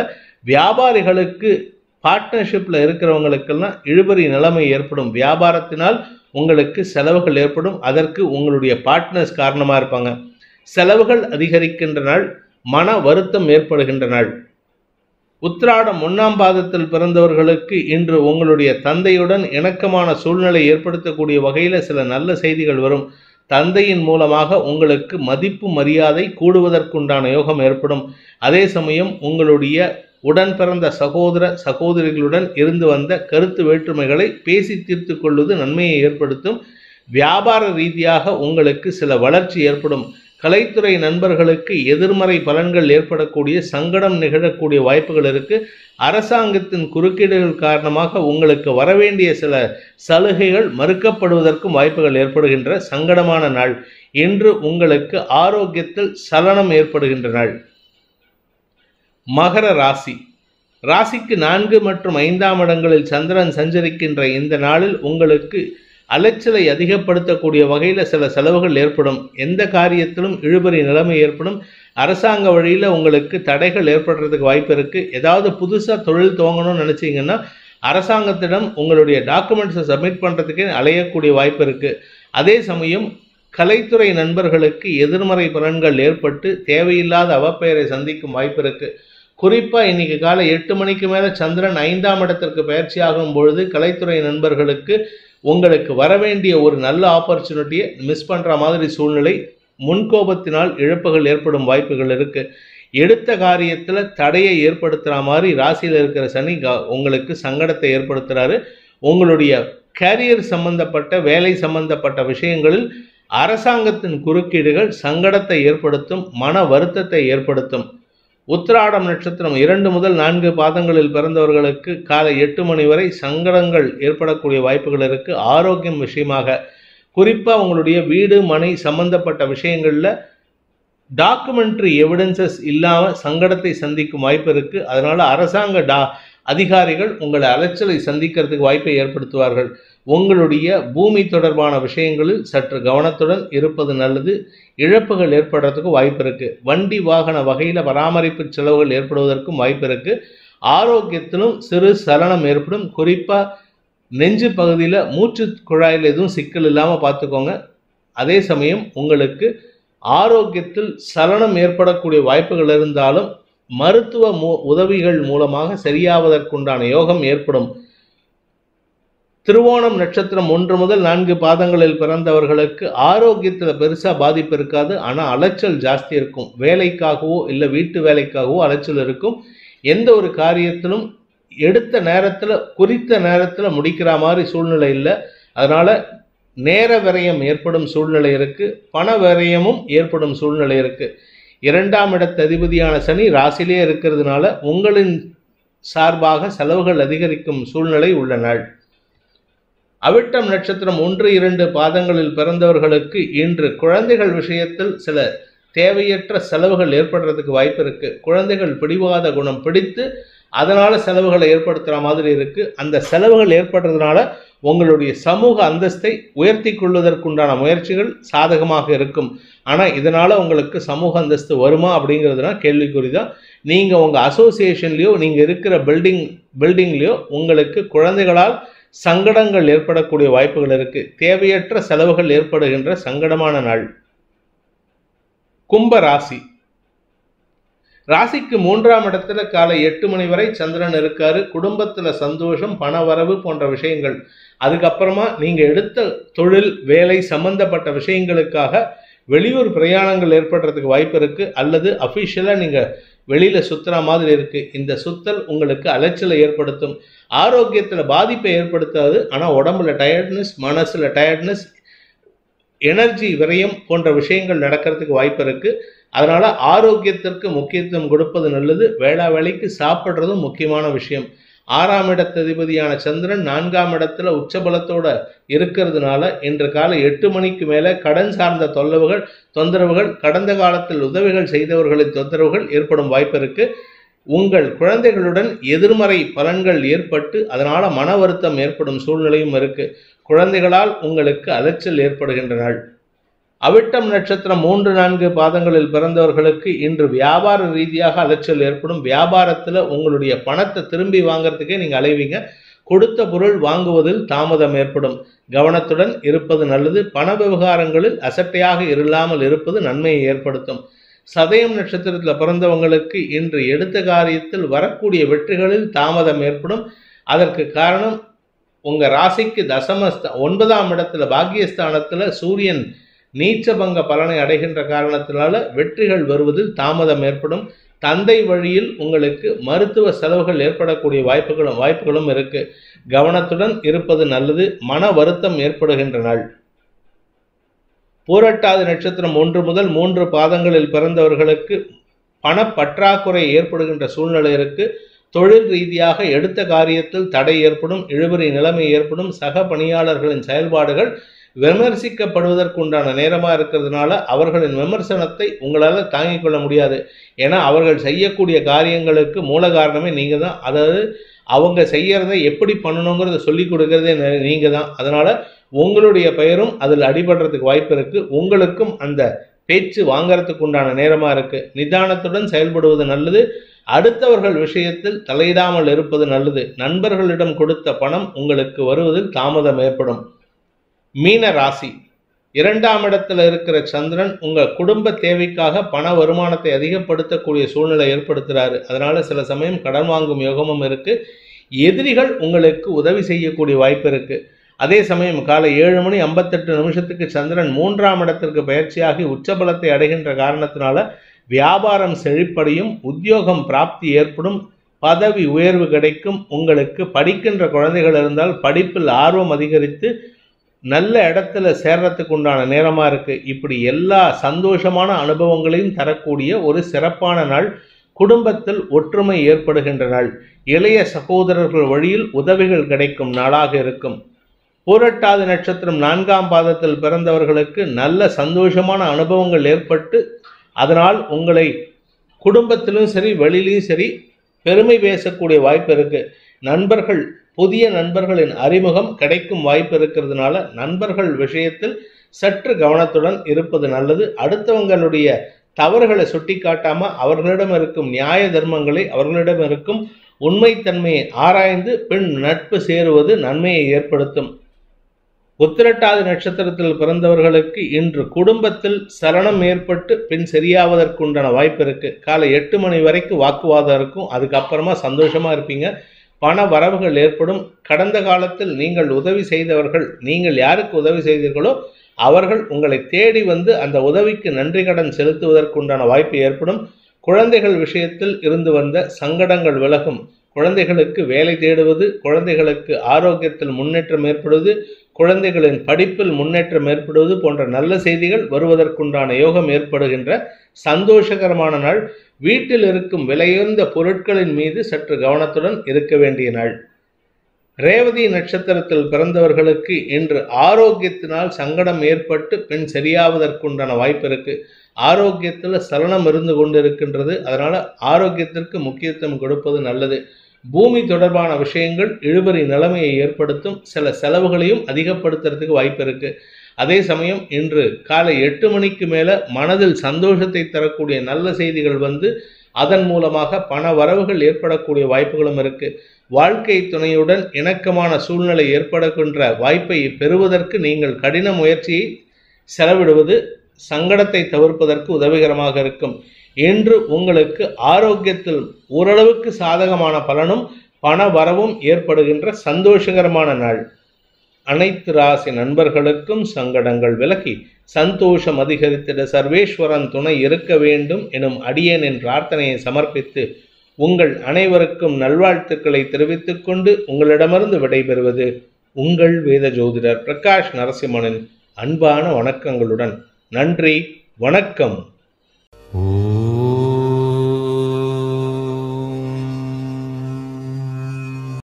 வியாபாரிகளுக்கு பார்ட்னர்ஷிப்பில் இருக்கிறவங்களுக்கெல்லாம் இழுபறி நிலைமை ஏற்படும் வியாபாரத்தினால் உங்களுக்கு செலவுகள் ஏற்படும் அதற்கு உங்களுடைய பார்ட்னர்ஸ் காரணமாக இருப்பாங்க செலவுகள் அதிகரிக்கின்ற நாள் மன வருத்தம் ஏற்படுகின்ற நாள் உத்திராடம் ஒன்றாம் பாதத்தில் பிறந்தவர்களுக்கு இன்று உங்களுடைய தந்தையுடன் இணக்கமான சூழ்நிலை ஏற்படுத்தக்கூடிய வகையில் சில நல்ல செய்திகள் வரும் தந்தையின் மூலமாக உங்களுக்கு மதிப்பு மரியாதை கூடுவதற்குண்டான யோகம் ஏற்படும் அதே சமயம் உங்களுடைய உடன் பிறந்த சகோதர சகோதரிகளுடன் இருந்து வந்த கருத்து வேற்றுமைகளை பேசி தீர்த்து கொள்வது நன்மையை ஏற்படுத்தும் வியாபார ரீதியாக உங்களுக்கு சில வளர்ச்சி ஏற்படும் கலைத்துறை நண்பர்களுக்கு எதிர்மறை பலன்கள் ஏற்படக்கூடிய சங்கடம் நிகழக்கூடிய வாய்ப்புகள் இருக்கு அரசாங்கத்தின் குறுக்கீடுகள் காரணமாக உங்களுக்கு வரவேண்டிய சில சலுகைகள் மறுக்கப்படுவதற்கும் வாய்ப்புகள் ஏற்படுகின்ற சங்கடமான நாள் இன்று உங்களுக்கு ஆரோக்கியத்தில் சலனம் ஏற்படுகின்ற நாள் மகர ராசி ராசிக்கு நான்கு மற்றும் ஐந்தாம் இடங்களில் சந்திரன் சஞ்சரிக்கின்ற இந்த நாளில் உங்களுக்கு அலைச்சலை அதிகப்படுத்தக்கூடிய வகையில் சில செலவுகள் ஏற்படும் எந்த காரியத்திலும் இழுபறி நிலைமை ஏற்படும் அரசாங்க வழியில் உங்களுக்கு தடைகள் ஏற்படுறதுக்கு வாய்ப்பு இருக்குது ஏதாவது புதுசாக தொழில் துவங்கணும்னு நினச்சிங்கன்னா அரசாங்கத்திடம் உங்களுடைய டாக்குமெண்ட்ஸை சப்மிட் பண்ணுறதுக்கே அலையக்கூடிய வாய்ப்பு இருக்குது அதே சமயம் கலைத்துறை நண்பர்களுக்கு எதிர்மறை பலன்கள் ஏற்பட்டு தேவையில்லாத அவப்பெயரை சந்திக்கும் வாய்ப்பு இருக்குது குறிப்பாக இன்னைக்கு காலை எட்டு மணிக்கு மேலே சந்திரன் ஐந்தாம் இடத்திற்கு பயிற்சி ஆகும் பொழுது கலைத்துறை நண்பர்களுக்கு உங்களுக்கு வரவேண்டிய ஒரு நல்ல ஆப்பர்ச்சுனிட்டியை மிஸ் பண்ணுற மாதிரி சூழ்நிலை முன்கோபத்தினால் இழப்புகள் ஏற்படும் வாய்ப்புகள் இருக்குது எடுத்த காரியத்தில் தடையை ஏற்படுத்துகிற மாதிரி ராசியில் இருக்கிற சனி உங்களுக்கு சங்கடத்தை ஏற்படுத்துகிறாரு உங்களுடைய கேரியர் சம்பந்தப்பட்ட வேலை சம்பந்தப்பட்ட விஷயங்களில் அரசாங்கத்தின் குறுக்கீடுகள் சங்கடத்தை ஏற்படுத்தும் மன வருத்தத்தை ஏற்படுத்தும் உத்திராடம் நட்சத்திரம் இரண்டு முதல் நான்கு பாதங்களில் பிறந்தவர்களுக்கு காலை எட்டு மணி வரை சங்கடங்கள் ஏற்படக்கூடிய வாய்ப்புகள் இருக்குது ஆரோக்கியம் விஷயமாக குறிப்பாக உங்களுடைய வீடு மனை சம்பந்தப்பட்ட விஷயங்களில் டாக்குமெண்ட்ரி எவிடன்சஸ் இல்லாமல் சங்கடத்தை சந்திக்கும் வாய்ப்பு இருக்குது அதனால் அரசாங்க டா அதிகாரிகள் உங்கள் அலைச்சலை சந்திக்கிறதுக்கு வாய்ப்பை ஏற்படுத்துவார்கள் உங்களுடைய பூமி தொடர்பான விஷயங்களில் சற்று கவனத்துடன் இருப்பது நல்லது இழப்புகள் ஏற்படுறதுக்கு வாய்ப்பு இருக்குது வண்டி வாகன வகையில் பராமரிப்பு செலவுகள் ஏற்படுவதற்கும் வாய்ப்பு இருக்குது ஆரோக்கியத்திலும் சிறு சலனம் ஏற்படும் குறிப்பாக நெஞ்சு பகுதியில் மூச்சு குழாயில் எதுவும் சிக்கல் இல்லாமல் பார்த்துக்கோங்க அதே சமயம் உங்களுக்கு ஆரோக்கியத்தில் சலனம் ஏற்படக்கூடிய வாய்ப்புகள் இருந்தாலும் மருத்துவ உதவிகள் மூலமாக சரியாவதற்குண்டான யோகம் ஏற்படும் திருவோணம் நட்சத்திரம் ஒன்று முதல் நான்கு பாதங்களில் பிறந்தவர்களுக்கு ஆரோக்கியத்தில் பெருசாக பாதிப்பு இருக்காது ஆனால் அலைச்சல் ஜாஸ்தி இருக்கும் வேலைக்காகவோ இல்லை வீட்டு வேலைக்காகவோ அலைச்சல் இருக்கும் எந்த ஒரு காரியத்திலும் எடுத்த நேரத்தில் குறித்த நேரத்தில் முடிக்கிற மாதிரி சூழ்நிலை இல்லை அதனால் நேர விரயம் ஏற்படும் சூழ்நிலை இருக்குது பண விரயமும் ஏற்படும் சூழ்நிலை இருக்குது இரண்டாம் இடத்ததிபதியான சனி ராசிலேயே இருக்கிறதுனால உங்களின் சார்பாக செலவுகள் அதிகரிக்கும் சூழ்நிலை உள்ள நாள் அவிட்டம் நட்சத்திரம் ஒன்று இரண்டு பாதங்களில் பிறந்தவர்களுக்கு இன்று குழந்தைகள் விஷயத்தில் சில தேவையற்ற செலவுகள் ஏற்படுறதுக்கு வாய்ப்பு இருக்கு குழந்தைகள் பிடிவாத குணம் பிடித்து அதனால செலவுகளை ஏற்படுத்துகிற மாதிரி இருக்கு அந்த செலவுகள் ஏற்படுறதுனால உங்களுடைய சமூக அந்தஸ்தை உயர்த்தி கொள்வதற்குண்டான முயற்சிகள் சாதகமாக இருக்கும் ஆனால் இதனால் உங்களுக்கு சமூக அந்தஸ்து வருமா அப்படிங்கிறதுனா கேள்விக்குறி தான் நீங்கள் உங்கள் அசோசியேஷன்லேயோ நீங்கள் இருக்கிற பில்டிங் பில்டிங்லேயோ உங்களுக்கு குழந்தைகளால் சங்கடங்கள் ஏற்படக்கூடிய வாய்ப்புகள் இருக்குது தேவையற்ற செலவுகள் ஏற்படுகின்ற சங்கடமான நாள் கும்ப ராசி ராசிக்கு மூன்றாம் இடத்துல காலை எட்டு மணி வரை சந்திரன் இருக்காரு குடும்பத்துல சந்தோஷம் பண வரவு போன்ற விஷயங்கள் அதுக்கப்புறமா நீங்க எடுத்த தொழில் வேலை சம்பந்தப்பட்ட விஷயங்களுக்காக வெளியூர் பிரயாணங்கள் ஏற்படுறதுக்கு வாய்ப்பு இருக்கு அல்லது அஃபிஷியலா நீங்க வெளியில சுத்துற மாதிரி இருக்கு இந்த சுத்தல் உங்களுக்கு அலைச்சலை ஏற்படுத்தும் ஆரோக்கியத்துல பாதிப்பை ஏற்படுத்தாது ஆனா உடம்புல டயர்ட்னஸ் மனசுல டயர்ட்னஸ் எனர்ஜி விரயம் போன்ற விஷயங்கள் நடக்கிறதுக்கு வாய்ப்பு இருக்குது அதனால் ஆரோக்கியத்திற்கு முக்கியத்துவம் கொடுப்பது நல்லது வேளா வேலைக்கு சாப்பிட்றதும் முக்கியமான விஷயம் ஆறாம் இடத்ததிபதியான சந்திரன் நான்காம் இடத்துல உச்சபலத்தோட இருக்கிறதுனால இன்று காலை எட்டு மணிக்கு மேலே கடன் சார்ந்த தொல்லவுகள் தொந்தரவுகள் கடந்த காலத்தில் உதவிகள் செய்தவர்களின் தொந்தரவுகள் ஏற்படும் வாய்ப்பு இருக்கு உங்கள் குழந்தைகளுடன் எதிர்மறை பலன்கள் ஏற்பட்டு அதனால் மன வருத்தம் ஏற்படும் சூழ்நிலையும் இருக்குது குழந்தைகளால் உங்களுக்கு அலைச்சல் ஏற்படுகின்ற நாள் அவிட்டம் நட்சத்திரம் மூன்று நான்கு பாதங்களில் பிறந்தவர்களுக்கு இன்று வியாபார ரீதியாக அலைச்சல் ஏற்படும் வியாபாரத்தில் உங்களுடைய பணத்தை திரும்பி வாங்கிறதுக்கே நீங்கள் அலைவீங்க கொடுத்த பொருள் வாங்குவதில் தாமதம் ஏற்படும் கவனத்துடன் இருப்பது நல்லது பண விவகாரங்களில் அசட்டையாக இல்லாமல் இருப்பது நன்மையை ஏற்படுத்தும் சதயம் நட்சத்திரத்தில் பிறந்தவங்களுக்கு இன்று எடுத்த காரியத்தில் வரக்கூடிய வெற்றிகளில் தாமதம் ஏற்படும் அதற்கு காரணம் உங்கள் ராசிக்கு தசமஸ்த ஒன்பதாம் இடத்துல பாக்கியஸ்தானத்தில் சூரியன் நீச்சபங்க பலனை அடைகின்ற காரணத்தினால வெற்றிகள் வருவதில் தாமதம் ஏற்படும் தந்தை வழியில் உங்களுக்கு மருத்துவ செலவுகள் ஏற்படக்கூடிய வாய்ப்புகளும் வாய்ப்புகளும் இருக்கு கவனத்துடன் இருப்பது நல்லது மன வருத்தம் ஏற்படுகின்ற நாள் பூரட்டாது நட்சத்திரம் ஒன்று முதல் மூன்று பாதங்களில் பிறந்தவர்களுக்கு பணப்பற்றாக்குறை ஏற்படுகின்ற சூழ்நிலை இருக்கு தொழில் ரீதியாக எடுத்த காரியத்தில் தடை ஏற்படும் இழுபறி நிலைமை ஏற்படும் சக பணியாளர்களின் செயல்பாடுகள் விமர்சிக்கப்படுவதற்குண்டான நேரமாக இருக்கிறதுனால அவர்களின் விமர்சனத்தை உங்களால் தாங்கிக் கொள்ள முடியாது ஏன்னா அவர்கள் செய்யக்கூடிய காரியங்களுக்கு மூல காரணமே நீங்கள் தான் அதாவது அவங்க செய்கிறத எப்படி பண்ணணுங்கிறத சொல்லி கொடுக்கறதே நீங்கள் தான் அதனால் உங்களுடைய பெயரும் அதில் அடிபடுறதுக்கு வாய்ப்பு இருக்குது உங்களுக்கும் அந்த பேச்சு வாங்கறதுக்கு உண்டான நேரமாக இருக்குது நிதானத்துடன் செயல்படுவது நல்லது அடுத்தவர்கள் விஷயத்தில் தலையிடாமல் இருப்பது நல்லது நண்பர்களிடம் கொடுத்த பணம் உங்களுக்கு வருவதில் தாமதம் ஏற்படும் மீன ராசி இரண்டாம் இடத்துல இருக்கிற சந்திரன் உங்கள் குடும்ப தேவைக்காக பண வருமானத்தை அதிகப்படுத்தக்கூடிய சூழ்நிலை ஏற்படுத்துகிறாரு அதனால சில சமயம் கடன் வாங்கும் யோகமும் இருக்கு எதிரிகள் உங்களுக்கு உதவி செய்யக்கூடிய வாய்ப்பு இருக்கு அதே சமயம் காலை ஏழு மணி ஐம்பத்தெட்டு நிமிஷத்துக்கு சந்திரன் மூன்றாம் இடத்திற்கு பயிற்சியாகி உச்சபலத்தை அடைகின்ற காரணத்தினால வியாபாரம் செழிப்படையும் உத்தியோகம் பிராப்தி ஏற்படும் பதவி உயர்வு கிடைக்கும் உங்களுக்கு படிக்கின்ற குழந்தைகள் இருந்தால் படிப்பில் ஆர்வம் அதிகரித்து நல்ல இடத்துல சேர்றதுக்கு உண்டான நேரமாக இருக்குது இப்படி எல்லா சந்தோஷமான அனுபவங்களையும் தரக்கூடிய ஒரு சிறப்பான நாள் குடும்பத்தில் ஒற்றுமை ஏற்படுகின்ற நாள் இளைய சகோதரர்கள் வழியில் உதவிகள் கிடைக்கும் நாளாக இருக்கும் பூரட்டாதி நட்சத்திரம் நான்காம் பாதத்தில் பிறந்தவர்களுக்கு நல்ல சந்தோஷமான அனுபவங்கள் ஏற்பட்டு அதனால் உங்களை குடும்பத்திலும் சரி வெளியிலையும் சரி பெருமை பேசக்கூடிய வாய்ப்பு இருக்குது நண்பர்கள் புதிய நண்பர்களின் அறிமுகம் கிடைக்கும் வாய்ப்பு இருக்கிறதுனால நண்பர்கள் விஷயத்தில் சற்று கவனத்துடன் இருப்பது நல்லது அடுத்தவங்களுடைய தவறுகளை சுட்டி காட்டாம அவர்களிடம் இருக்கும் நியாய தர்மங்களை அவர்களிடம் இருக்கும் உண்மைத்தன்மையை ஆராய்ந்து பின் நட்பு சேருவது நன்மையை ஏற்படுத்தும் உத்திரட்டாதி நட்சத்திரத்தில் பிறந்தவர்களுக்கு இன்று குடும்பத்தில் சரணம் ஏற்பட்டு பின் சரியாவதற்குண்டான வாய்ப்பு இருக்கு காலை எட்டு மணி வரைக்கும் வாக்குவாதம் இருக்கும் அதுக்கப்புறமா சந்தோஷமா இருப்பீங்க பண வரவுகள் ஏற்படும் கடந்த காலத்தில் நீங்கள் உதவி செய்தவர்கள் நீங்கள் யாருக்கு உதவி செய்தீர்களோ அவர்கள் உங்களை தேடி வந்து அந்த உதவிக்கு நன்றி கடன் செலுத்துவதற்குண்டான வாய்ப்பு ஏற்படும் குழந்தைகள் விஷயத்தில் இருந்து வந்த சங்கடங்கள் விலகும் குழந்தைகளுக்கு வேலை தேடுவது குழந்தைகளுக்கு ஆரோக்கியத்தில் முன்னேற்றம் ஏற்படுவது குழந்தைகளின் படிப்பில் முன்னேற்றம் ஏற்படுவது போன்ற நல்ல செய்திகள் வருவதற்குண்டான யோகம் ஏற்படுகின்ற சந்தோஷகரமான நாள் வீட்டில் இருக்கும் விலையுந்த பொருட்களின் மீது சற்று கவனத்துடன் இருக்க வேண்டிய நாள் ரேவதி நட்சத்திரத்தில் பிறந்தவர்களுக்கு இன்று ஆரோக்கியத்தினால் சங்கடம் ஏற்பட்டு பெண் சரியாவதற்குண்டான வாய்ப்பு இருக்கு ஆரோக்கியத்தில் சலனம் இருந்து கொண்டு இருக்கின்றது அதனால ஆரோக்கியத்திற்கு முக்கியத்துவம் கொடுப்பது நல்லது பூமி தொடர்பான விஷயங்கள் இழுபறி நிலைமையை ஏற்படுத்தும் சில செலவுகளையும் அதிகப்படுத்துறதுக்கு வாய்ப்பு இருக்குது அதே சமயம் இன்று காலை எட்டு மணிக்கு மேலே மனதில் சந்தோஷத்தை தரக்கூடிய நல்ல செய்திகள் வந்து அதன் மூலமாக பண வரவுகள் ஏற்படக்கூடிய வாய்ப்புகளும் இருக்குது வாழ்க்கை துணையுடன் இணக்கமான சூழ்நிலை ஏற்படுகின்ற வாய்ப்பை பெறுவதற்கு நீங்கள் கடின முயற்சியை செலவிடுவது சங்கடத்தை தவிர்ப்பதற்கு உதவிகரமாக இருக்கும் இன்று உங்களுக்கு ஆரோக்கியத்தில் ஓரளவுக்கு சாதகமான பலனும் பண வரவும் ஏற்படுகின்ற சந்தோஷகரமான நாள் அனைத்து ராசி நண்பர்களுக்கும் சங்கடங்கள் விலகி சந்தோஷம் அதிகரித்திட சர்வேஸ்வரன் துணை இருக்க வேண்டும் எனும் அடியனின் பிரார்த்தனையை சமர்ப்பித்து உங்கள் அனைவருக்கும் நல்வாழ்த்துக்களை தெரிவித்துக் கொண்டு உங்களிடமிருந்து விடைபெறுவது உங்கள் வேத ஜோதிடர் பிரகாஷ் நரசிம்மனின் அன்பான வணக்கங்களுடன் நன்றி வணக்கம் ஓ